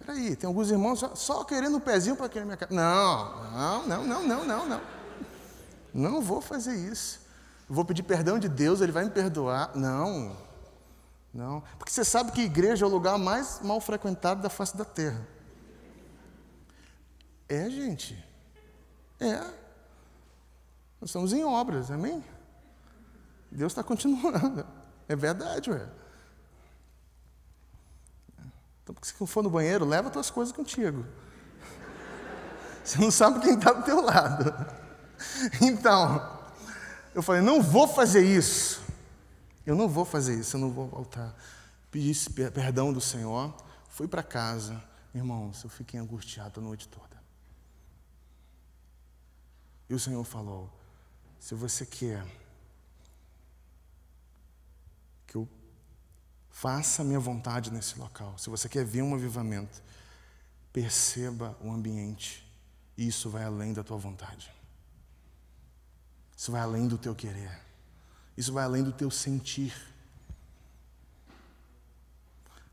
aí, tem alguns irmãos só, só querendo o um pezinho para querer minha casa. Não, não, não, não, não, não, não. vou fazer isso. Vou pedir perdão de Deus, ele vai me perdoar. Não, não. Porque você sabe que igreja é o lugar mais mal frequentado da face da terra. É, gente. É. Nós estamos em obras, amém? Deus está continuando. É verdade, ué. Então, se for no banheiro, leva tuas coisas contigo. Você não sabe quem está do teu lado. Então, eu falei, não vou fazer isso. Eu não vou fazer isso, eu não vou voltar. Pedi perdão do Senhor, fui para casa. Irmãos, eu fiquei angustiado a noite toda. E o Senhor falou: se você quer Faça a minha vontade nesse local. Se você quer ver um avivamento, perceba o ambiente. Isso vai além da tua vontade. Isso vai além do teu querer. Isso vai além do teu sentir.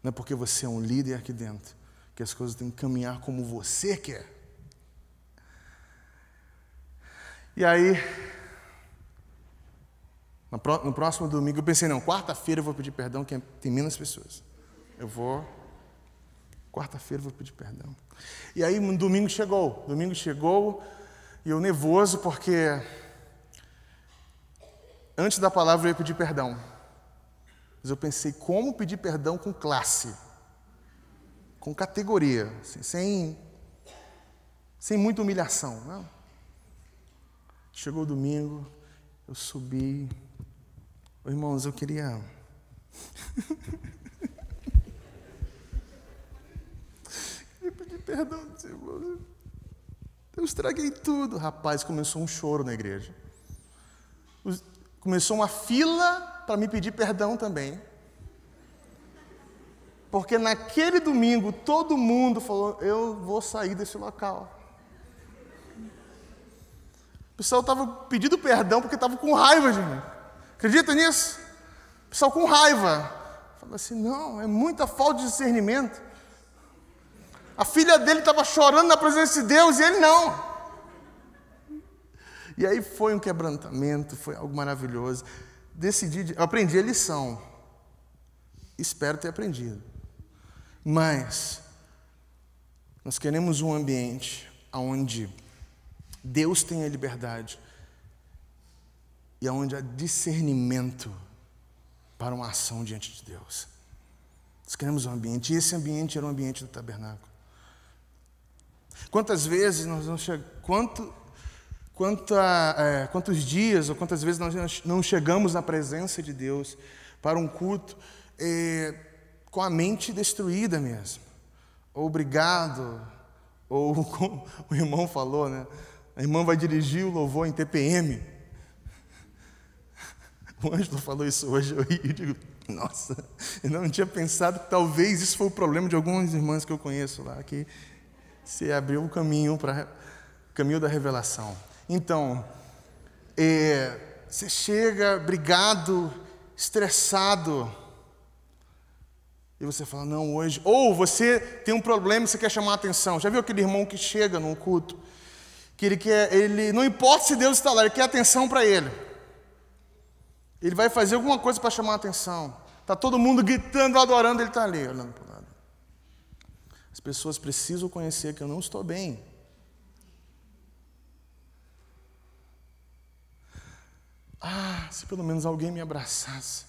Não é porque você é um líder aqui dentro que as coisas têm que caminhar como você quer. E aí, no próximo domingo eu pensei, não, quarta-feira eu vou pedir perdão, que tem menos pessoas. Eu vou. Quarta-feira eu vou pedir perdão. E aí um domingo chegou. Domingo chegou e eu nervoso porque antes da palavra eu ia pedir perdão. Mas eu pensei, como pedir perdão com classe? Com categoria, assim, sem, sem muita humilhação. Não? Chegou o domingo, eu subi, Irmãos, eu queria. queria pedir perdão dos irmãos. Eu estraguei tudo. Rapaz, começou um choro na igreja. Começou uma fila para me pedir perdão também. Porque naquele domingo todo mundo falou: Eu vou sair desse local. O pessoal estava pedindo perdão porque estava com raiva de mim. Acredita nisso? O pessoal com raiva. Fala assim: não, é muita falta de discernimento. A filha dele estava chorando na presença de Deus e ele não. E aí foi um quebrantamento, foi algo maravilhoso. Decidi, aprendi a lição. Espero ter aprendido. Mas nós queremos um ambiente onde Deus tenha liberdade e aonde é há discernimento para uma ação diante de Deus. Nós queremos um ambiente, e esse ambiente era o um ambiente do tabernáculo. Quantas vezes nós não chegamos, quanto, é, quantos dias ou quantas vezes nós não chegamos na presença de Deus para um culto é, com a mente destruída mesmo? Ou obrigado, ou como o irmão falou, né? A irmã vai dirigir o louvor em TPM. O Ângelo falou isso hoje, eu, eu digo, nossa, eu não tinha pensado que talvez isso foi o problema de algumas irmãs que eu conheço lá, que se abriu o caminho para o caminho da revelação. Então, é, você chega brigado, estressado, e você fala, não, hoje. Ou você tem um problema e você quer chamar a atenção. Já viu aquele irmão que chega num culto? Que ele quer, ele, não importa se Deus está lá, ele quer atenção para ele. Ele vai fazer alguma coisa para chamar a atenção. Está todo mundo gritando, adorando, ele está ali, olhando para o lado. As pessoas precisam conhecer que eu não estou bem. Ah, se pelo menos alguém me abraçasse.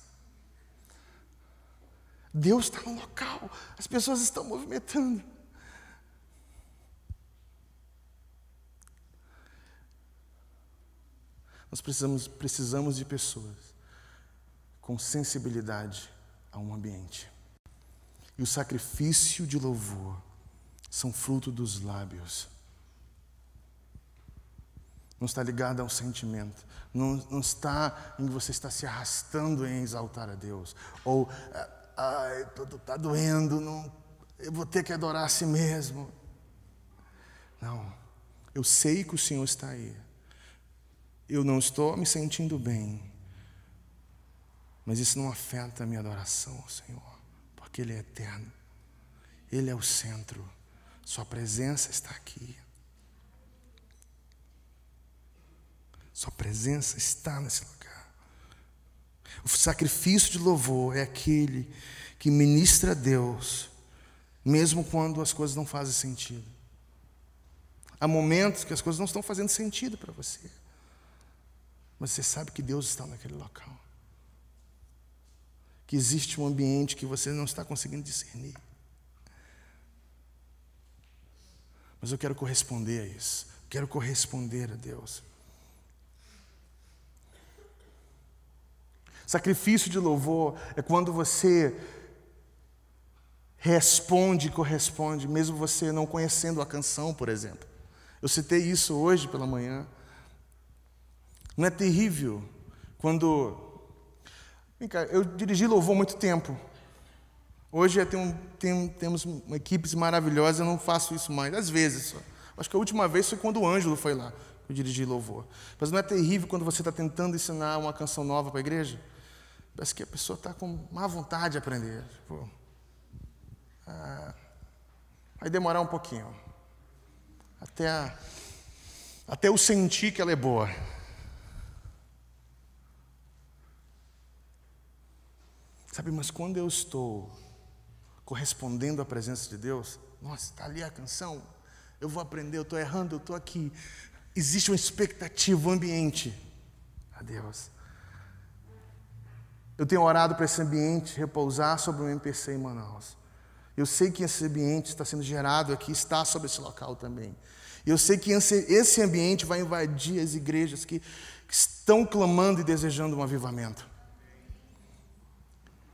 Deus está no local, as pessoas estão movimentando. Nós precisamos, precisamos de pessoas com sensibilidade a um ambiente. E o sacrifício de louvor são fruto dos lábios. Não está ligado a um sentimento, não, não está em você está se arrastando em exaltar a Deus, ou, ah, ai, está doendo, não, eu vou ter que adorar a si mesmo. Não, eu sei que o Senhor está aí, eu não estou me sentindo bem, mas isso não afeta a minha adoração ao Senhor, porque Ele é eterno. Ele é o centro. Sua presença está aqui. Sua presença está nesse lugar. O sacrifício de louvor é aquele que ministra a Deus, mesmo quando as coisas não fazem sentido. Há momentos que as coisas não estão fazendo sentido para você, mas você sabe que Deus está naquele local que existe um ambiente que você não está conseguindo discernir. Mas eu quero corresponder a isso. Quero corresponder a Deus. Sacrifício de louvor é quando você responde e corresponde, mesmo você não conhecendo a canção, por exemplo. Eu citei isso hoje pela manhã. Não é terrível quando Vem cá, eu dirigi louvor há muito tempo. Hoje já é, temos uma equipe maravilhosa, eu não faço isso mais, às vezes só. Acho que a última vez foi quando o Ângelo foi lá, eu dirigi louvor. Mas não é terrível quando você está tentando ensinar uma canção nova para a igreja? Parece que a pessoa está com má vontade de aprender. Tipo, ah, vai demorar um pouquinho. Até, até eu sentir que ela é boa. Sabe, mas quando eu estou correspondendo à presença de Deus, nossa, está ali a canção, eu vou aprender, eu estou errando, eu estou aqui. Existe uma expectativa, um ambiente a Deus. Eu tenho orado para esse ambiente repousar sobre o MPC em Manaus. Eu sei que esse ambiente está sendo gerado aqui, está sobre esse local também. Eu sei que esse ambiente vai invadir as igrejas que, que estão clamando e desejando um avivamento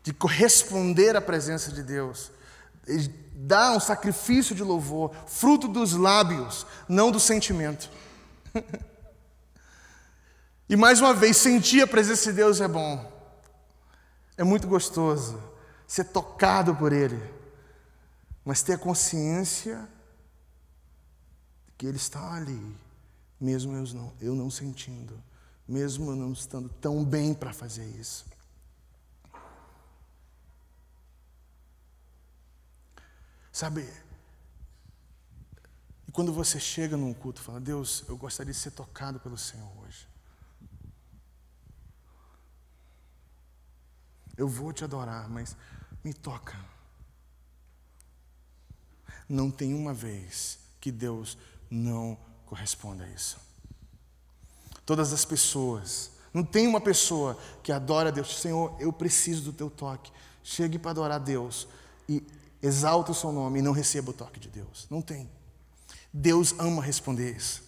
de corresponder à presença de Deus. Ele dá um sacrifício de louvor, fruto dos lábios, não do sentimento. e mais uma vez, sentir a presença de Deus é bom, é muito gostoso, ser tocado por Ele, mas ter a consciência que Ele está ali, mesmo eu não, eu não sentindo, mesmo eu não estando tão bem para fazer isso. Sabe? E quando você chega num culto e fala, Deus, eu gostaria de ser tocado pelo Senhor hoje. Eu vou te adorar, mas me toca. Não tem uma vez que Deus não corresponda a isso. Todas as pessoas, não tem uma pessoa que adora a Deus, Senhor, eu preciso do teu toque. Chegue para adorar a Deus e exalta o seu nome e não receba o toque de Deus. Não tem. Deus ama responder isso.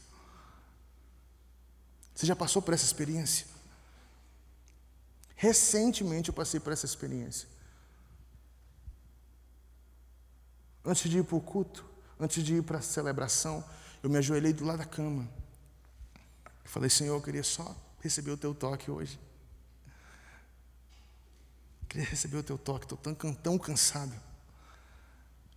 Você já passou por essa experiência? Recentemente eu passei por essa experiência. Antes de ir para o culto, antes de ir para a celebração, eu me ajoelhei do lado da cama. falei, Senhor, eu queria só receber o teu toque hoje. Eu queria receber o teu toque, estou tão, tão cansado.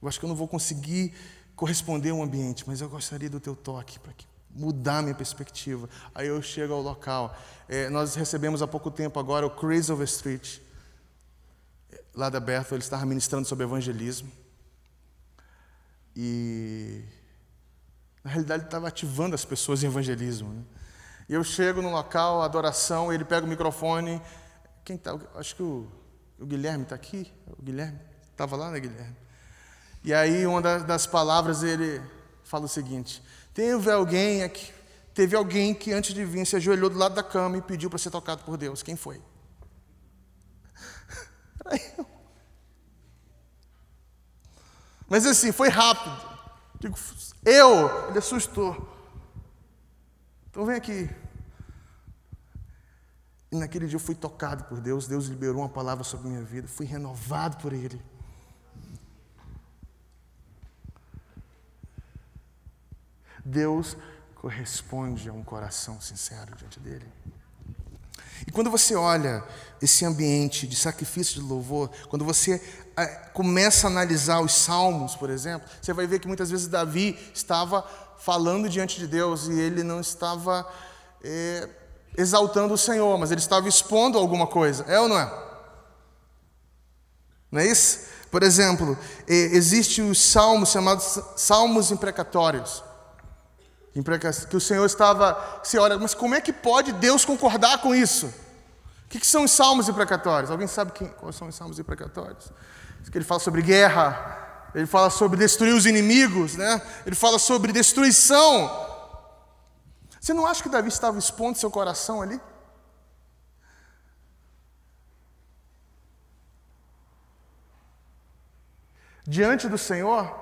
Eu acho que eu não vou conseguir corresponder ao ambiente, mas eu gostaria do teu toque para que mudar minha perspectiva. Aí eu chego ao local. É, nós recebemos há pouco tempo agora o Chris Street é, lá da Bethel, ele estava ministrando sobre evangelismo. E, na realidade, ele estava ativando as pessoas em evangelismo. Né? E eu chego no local, adoração, ele pega o microfone. Quem está? Acho que o, o Guilherme está aqui. O Guilherme? Estava lá, né, Guilherme? E aí, uma das palavras, ele fala o seguinte: teve alguém aqui, teve alguém que antes de vir se ajoelhou do lado da cama e pediu para ser tocado por Deus. Quem foi? Era eu. Mas assim, foi rápido. eu, ele assustou. Então vem aqui. E naquele dia eu fui tocado por Deus, Deus liberou uma palavra sobre minha vida, fui renovado por Ele. Deus corresponde a um coração sincero diante dele. E quando você olha esse ambiente de sacrifício de louvor, quando você ah, começa a analisar os salmos, por exemplo, você vai ver que muitas vezes Davi estava falando diante de Deus e ele não estava é, exaltando o Senhor, mas ele estava expondo alguma coisa. É ou não é? Não é isso? Por exemplo, eh, existe os salmos chamados salmos imprecatórios. Que o Senhor estava. Você olha, mas como é que pode Deus concordar com isso? O que, que são os salmos imprecatórios? Alguém sabe quem, quais são os salmos imprecatórios? Que ele fala sobre guerra, ele fala sobre destruir os inimigos, né? ele fala sobre destruição. Você não acha que Davi estava expondo seu coração ali? Diante do Senhor?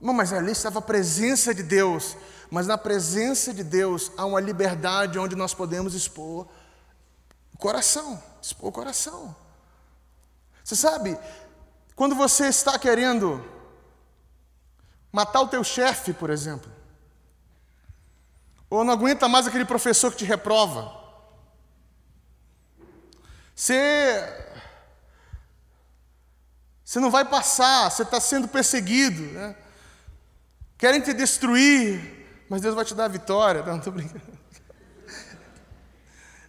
Não, mas ali estava a presença de Deus mas na presença de Deus há uma liberdade onde nós podemos expor o coração, expor o coração. Você sabe, quando você está querendo matar o teu chefe, por exemplo, ou não aguenta mais aquele professor que te reprova, você você não vai passar, você está sendo perseguido, né? querem te destruir mas Deus vai te dar a vitória. Não, estou brincando.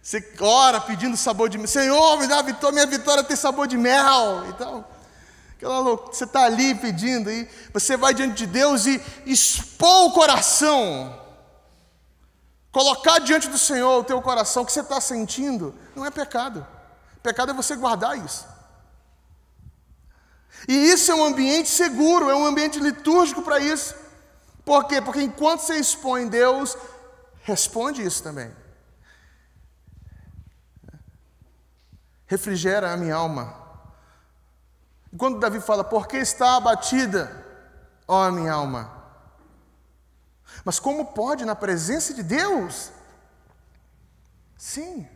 Você ora pedindo sabor de mel. Senhor, me dá a vitória, minha vitória tem sabor de mel. Então, aquela loucura. Você está ali pedindo, e você vai diante de Deus e expor o coração. Colocar diante do Senhor o teu coração, o que você está sentindo, não é pecado. Pecado é você guardar isso. E isso é um ambiente seguro, é um ambiente litúrgico para isso. Por quê? Porque enquanto você expõe Deus, responde isso também. Refrigera a minha alma. quando Davi fala, por que está abatida, ó minha alma? Mas como pode, na presença de Deus? Sim,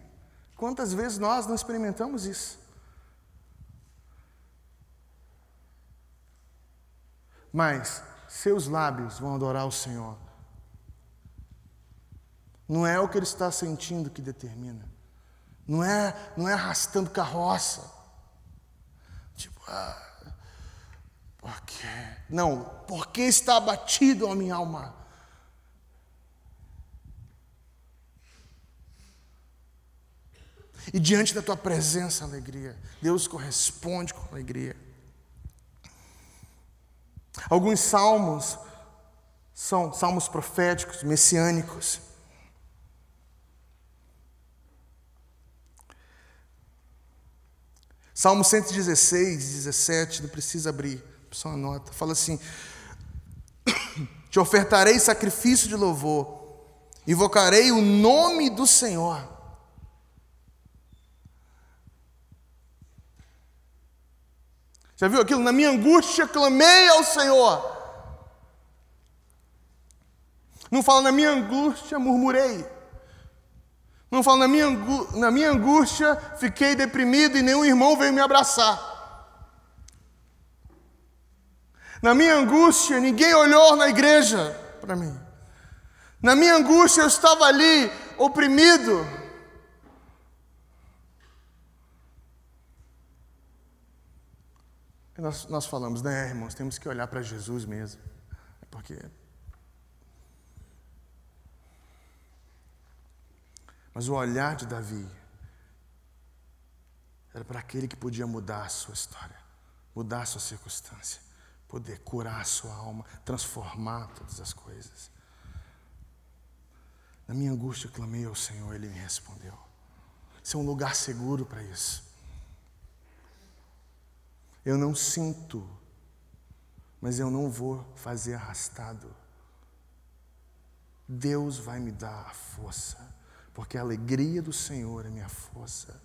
quantas vezes nós não experimentamos isso? Mas seus lábios vão adorar o Senhor. Não é o que ele está sentindo que determina. Não é, não é arrastando carroça. Tipo, ah, por quê? Não, porque está abatido a minha alma? E diante da tua presença, alegria. Deus corresponde com alegria. Alguns salmos são salmos proféticos, messiânicos. Salmo 116, 17, não precisa abrir, só anota. Fala assim: Te ofertarei sacrifício de louvor, invocarei o nome do Senhor. Já viu aquilo? Na minha angústia clamei ao Senhor. Não fala, na minha angústia murmurei. Não fala, na minha, na minha angústia fiquei deprimido e nenhum irmão veio me abraçar. Na minha angústia, ninguém olhou na igreja para mim. Na minha angústia, eu estava ali oprimido. Nós, nós falamos, né, irmãos, temos que olhar para Jesus mesmo. É porque. Mas o olhar de Davi era para aquele que podia mudar a sua história, mudar a sua circunstância, poder curar a sua alma, transformar todas as coisas. Na minha angústia, eu clamei ao Senhor, Ele me respondeu. Isso é um lugar seguro para isso. Eu não sinto, mas eu não vou fazer arrastado. Deus vai me dar a força, porque a alegria do Senhor é minha força.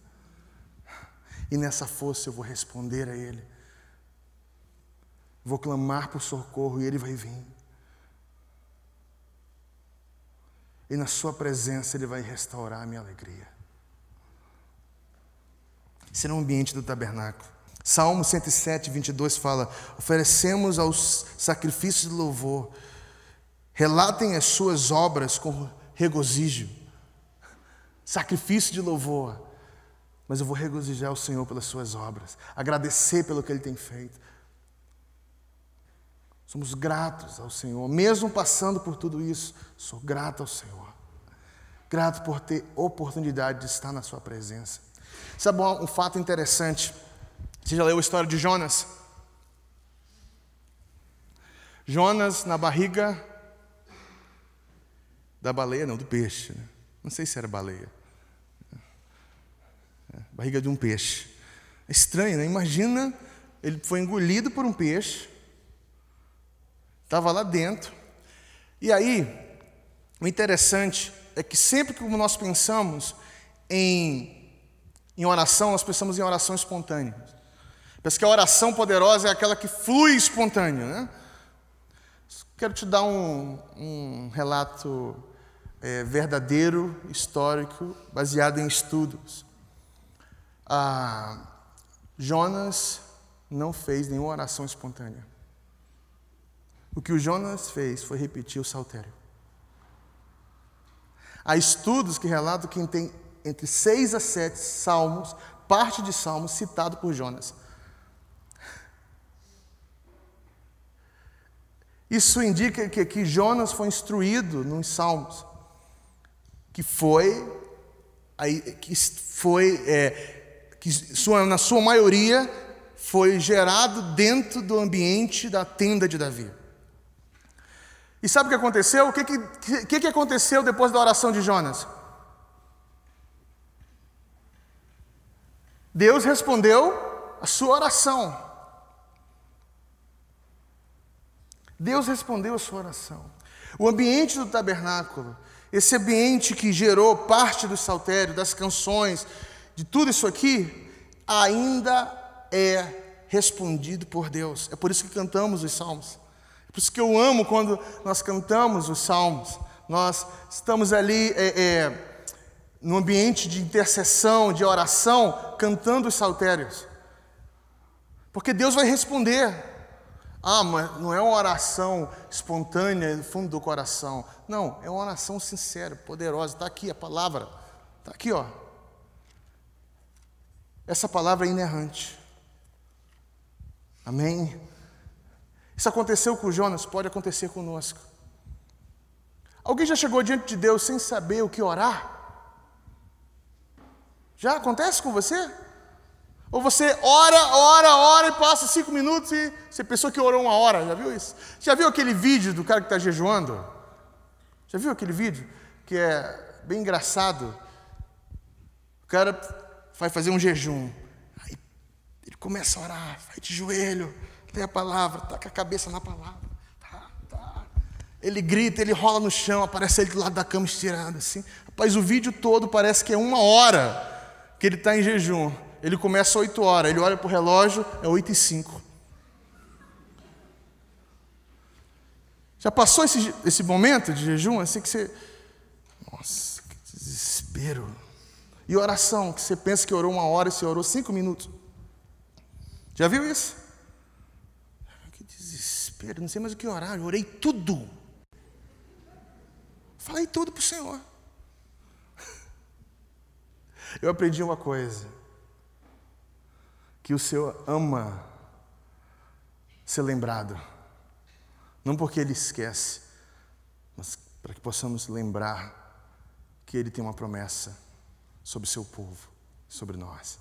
E nessa força eu vou responder a Ele. Vou clamar por socorro e Ele vai vir. E na Sua presença Ele vai restaurar a minha alegria. Será era o ambiente do tabernáculo. Salmo 107, 22 fala: Oferecemos aos sacrifícios de louvor, relatem as suas obras com regozijo. Sacrifício de louvor. Mas eu vou regozijar o Senhor pelas suas obras, agradecer pelo que Ele tem feito. Somos gratos ao Senhor, mesmo passando por tudo isso, sou grato ao Senhor. Grato por ter oportunidade de estar na Sua presença. Sabe um fato interessante? Você já leu a história de Jonas? Jonas na barriga da baleia, não, do peixe. Né? Não sei se era baleia. É, barriga de um peixe. É estranho, né? Imagina, ele foi engolido por um peixe, estava lá dentro. E aí, o interessante é que sempre que nós pensamos em, em oração, nós pensamos em oração espontânea. Parece que a oração poderosa é aquela que flui espontânea. Né? Quero te dar um, um relato é, verdadeiro, histórico, baseado em estudos. Ah, Jonas não fez nenhuma oração espontânea. O que o Jonas fez foi repetir o saltério. Há estudos que relatam que tem entre seis a sete salmos, parte de salmos citado por Jonas. Isso indica que, aqui Jonas foi instruído nos Salmos, que foi, que foi é, que sua, na sua maioria foi gerado dentro do ambiente da tenda de Davi. E sabe o que aconteceu? O que, que, que, que aconteceu depois da oração de Jonas? Deus respondeu a sua oração. Deus respondeu a sua oração. O ambiente do tabernáculo, esse ambiente que gerou parte do saltério, das canções, de tudo isso aqui, ainda é respondido por Deus. É por isso que cantamos os salmos. É por isso que eu amo quando nós cantamos os salmos. Nós estamos ali é, é, no ambiente de intercessão, de oração, cantando os saltérios. Porque Deus vai responder. Ah, mas não é uma oração espontânea do fundo do coração. Não, é uma oração sincera, poderosa. Está aqui a palavra. Está aqui, ó. Essa palavra é inerrante. Amém? Isso aconteceu com Jonas, pode acontecer conosco. Alguém já chegou diante de Deus sem saber o que orar? Já acontece com você? Ou você ora, ora, ora e passa cinco minutos e você pensou que orou uma hora, já viu isso? Já viu aquele vídeo do cara que está jejuando? Já viu aquele vídeo que é bem engraçado? O cara vai fazer um jejum, aí ele começa a orar, vai de joelho, tem a palavra, tá com a cabeça na palavra, tá, tá. Ele grita, ele rola no chão, aparece ele do lado da cama estirado assim. Rapaz, o vídeo todo parece que é uma hora que ele está em jejum. Ele começa às 8 horas, ele olha para o relógio, é 8 e 5. Já passou esse, esse momento de jejum? Assim que você. Nossa, que desespero. E oração, que você pensa que orou uma hora e você orou cinco minutos. Já viu isso? Que desespero, não sei mais o que orar, eu orei tudo. Falei tudo para o Senhor. Eu aprendi uma coisa que o Senhor ama ser lembrado. Não porque Ele esquece, mas para que possamos lembrar que Ele tem uma promessa sobre o seu povo, sobre nós.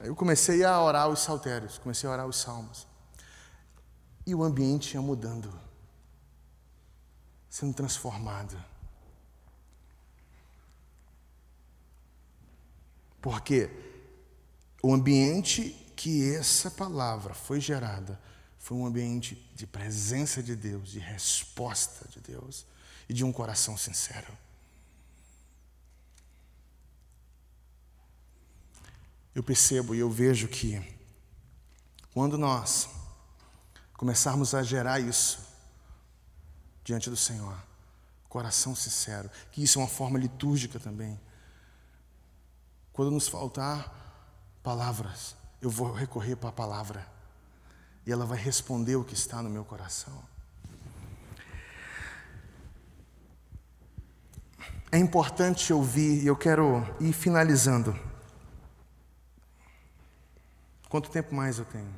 Aí eu comecei a orar os saltérios, comecei a orar os salmos. E o ambiente ia mudando, sendo transformado. Por quê? O ambiente que essa palavra foi gerada foi um ambiente de presença de Deus, de resposta de Deus e de um coração sincero. Eu percebo e eu vejo que quando nós começarmos a gerar isso diante do Senhor, coração sincero, que isso é uma forma litúrgica também, quando nos faltar palavras. Eu vou recorrer para a palavra. E ela vai responder o que está no meu coração. É importante ouvir, e eu quero ir finalizando. Quanto tempo mais eu tenho?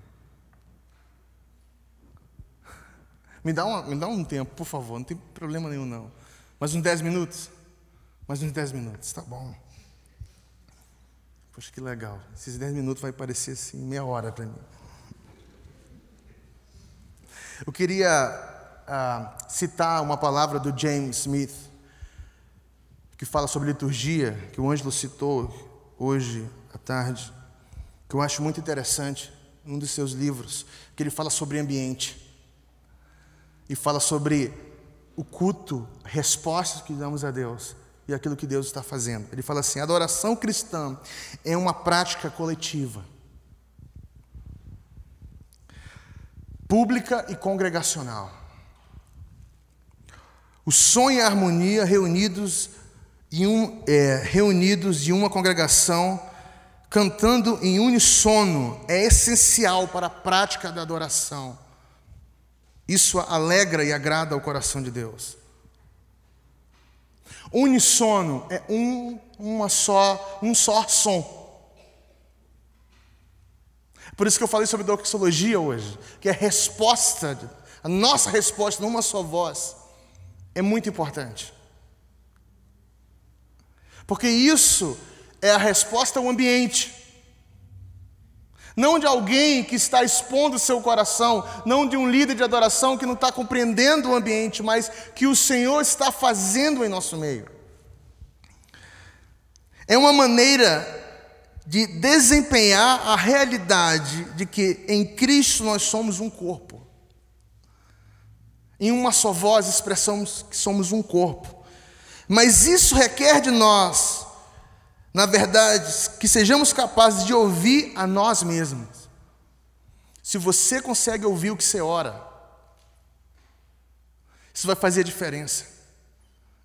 Me dá, uma, me dá um tempo, por favor, não tem problema nenhum, não. Mais uns 10 minutos? Mais uns 10 minutos, tá bom. Poxa, que legal. Esses 10 minutos vai parecer assim meia hora para mim. Eu queria uh, citar uma palavra do James Smith, que fala sobre liturgia, que o Ângelo citou hoje à tarde, que eu acho muito interessante, num dos seus livros, que ele fala sobre ambiente. E fala sobre o culto, respostas que damos a Deus e aquilo que Deus está fazendo. Ele fala assim: a adoração cristã é uma prática coletiva, pública e congregacional. O som e a harmonia reunidos em um, é, reunidos em uma congregação, cantando em unissono, é essencial para a prática da adoração. Isso alegra e agrada o coração de Deus. Unissono é um, uma só, um só som. Por isso que eu falei sobre doxologia hoje, que é a resposta, a nossa resposta numa só voz é muito importante. Porque isso é a resposta ao ambiente não de alguém que está expondo seu coração, não de um líder de adoração que não está compreendendo o ambiente, mas que o Senhor está fazendo em nosso meio. É uma maneira de desempenhar a realidade de que em Cristo nós somos um corpo. Em uma só voz expressamos que somos um corpo. Mas isso requer de nós na verdade, que sejamos capazes de ouvir a nós mesmos. Se você consegue ouvir o que você ora, isso vai fazer a diferença.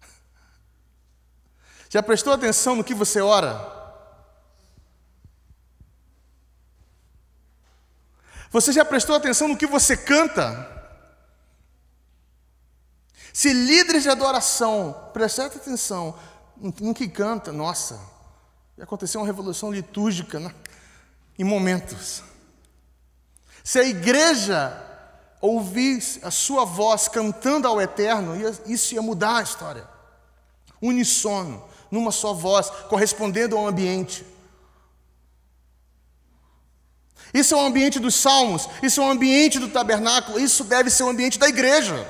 Já prestou atenção no que você ora? Você já prestou atenção no que você canta? Se líderes de adoração, prestem atenção no que canta, nossa, e aconteceu uma revolução litúrgica né? em momentos. Se a igreja ouvisse a sua voz cantando ao Eterno, isso ia mudar a história. Unissono, numa só voz, correspondendo ao ambiente. Isso é o ambiente dos salmos, isso é o ambiente do tabernáculo, isso deve ser o ambiente da igreja.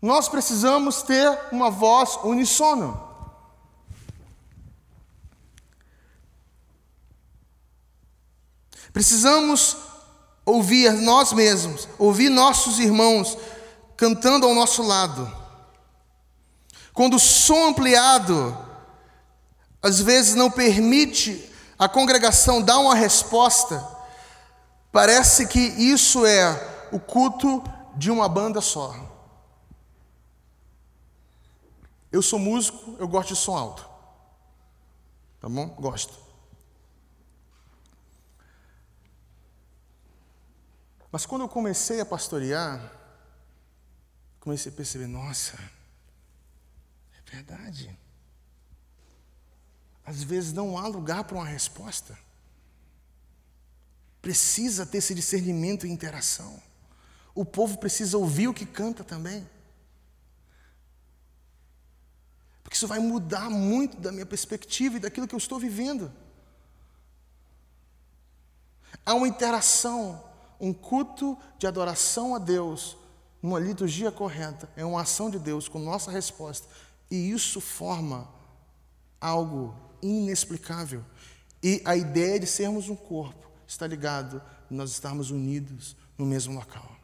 Nós precisamos ter uma voz unissona. Precisamos ouvir nós mesmos, ouvir nossos irmãos cantando ao nosso lado. Quando o som ampliado às vezes não permite a congregação dar uma resposta, parece que isso é o culto de uma banda só. Eu sou músico, eu gosto de som alto. Tá bom? Gosto. Mas quando eu comecei a pastorear, comecei a perceber, nossa, é verdade. Às vezes não há lugar para uma resposta. Precisa ter esse discernimento e interação. O povo precisa ouvir o que canta também. Porque isso vai mudar muito da minha perspectiva e daquilo que eu estou vivendo. Há uma interação, um culto de adoração a Deus, numa liturgia correta, é uma ação de Deus com nossa resposta. E isso forma algo inexplicável. E a ideia de sermos um corpo está ligado nós estarmos unidos no mesmo local.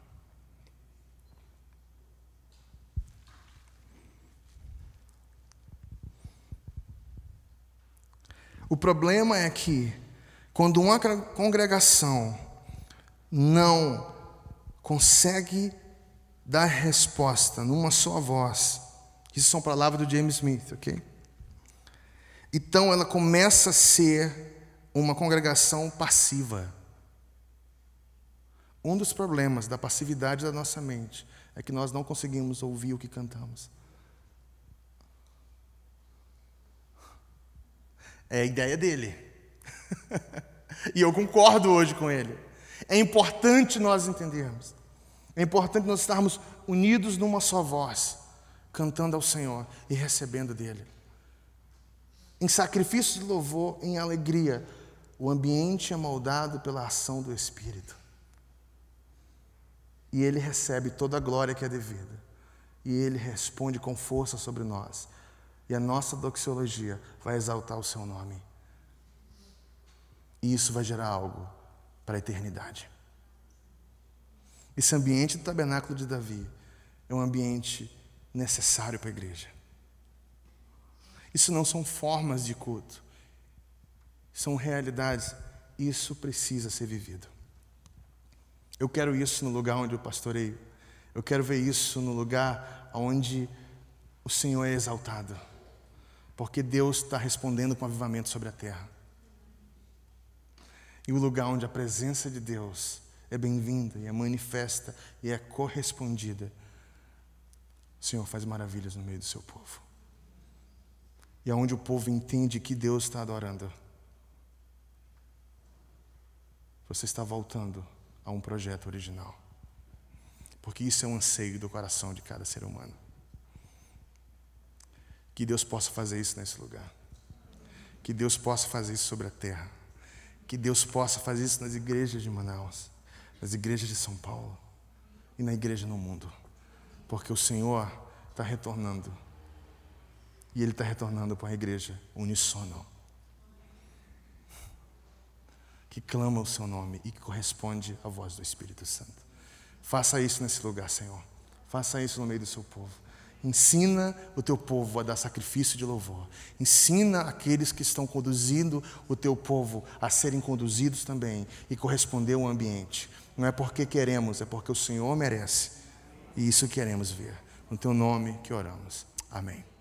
O problema é que, quando uma congregação não consegue dar resposta numa só voz, isso são palavras do James Smith, ok? Então ela começa a ser uma congregação passiva. Um dos problemas da passividade da nossa mente é que nós não conseguimos ouvir o que cantamos. É a ideia dele. e eu concordo hoje com ele. É importante nós entendermos. É importante nós estarmos unidos numa só voz, cantando ao Senhor e recebendo dele. Em sacrifício de louvor, em alegria, o ambiente é moldado pela ação do Espírito. E ele recebe toda a glória que é devida. E ele responde com força sobre nós e a nossa doxologia vai exaltar o seu nome. E isso vai gerar algo para a eternidade. Esse ambiente do tabernáculo de Davi é um ambiente necessário para a igreja. Isso não são formas de culto, são realidades. Isso precisa ser vivido. Eu quero isso no lugar onde eu pastoreio. Eu quero ver isso no lugar onde o Senhor é exaltado porque Deus está respondendo com avivamento sobre a terra. E o lugar onde a presença de Deus é bem-vinda, e é manifesta, e é correspondida, o Senhor faz maravilhas no meio do seu povo. E é onde o povo entende que Deus está adorando. Você está voltando a um projeto original. Porque isso é um anseio do coração de cada ser humano. Que Deus possa fazer isso nesse lugar. Que Deus possa fazer isso sobre a terra. Que Deus possa fazer isso nas igrejas de Manaus, nas igrejas de São Paulo e na igreja no mundo. Porque o Senhor está retornando. E Ele está retornando para a igreja unissono que clama o seu nome e que corresponde à voz do Espírito Santo. Faça isso nesse lugar, Senhor. Faça isso no meio do seu povo. Ensina o teu povo a dar sacrifício de louvor. Ensina aqueles que estão conduzindo o teu povo a serem conduzidos também e corresponder ao ambiente. Não é porque queremos, é porque o Senhor merece. E isso queremos ver. No teu nome que oramos. Amém.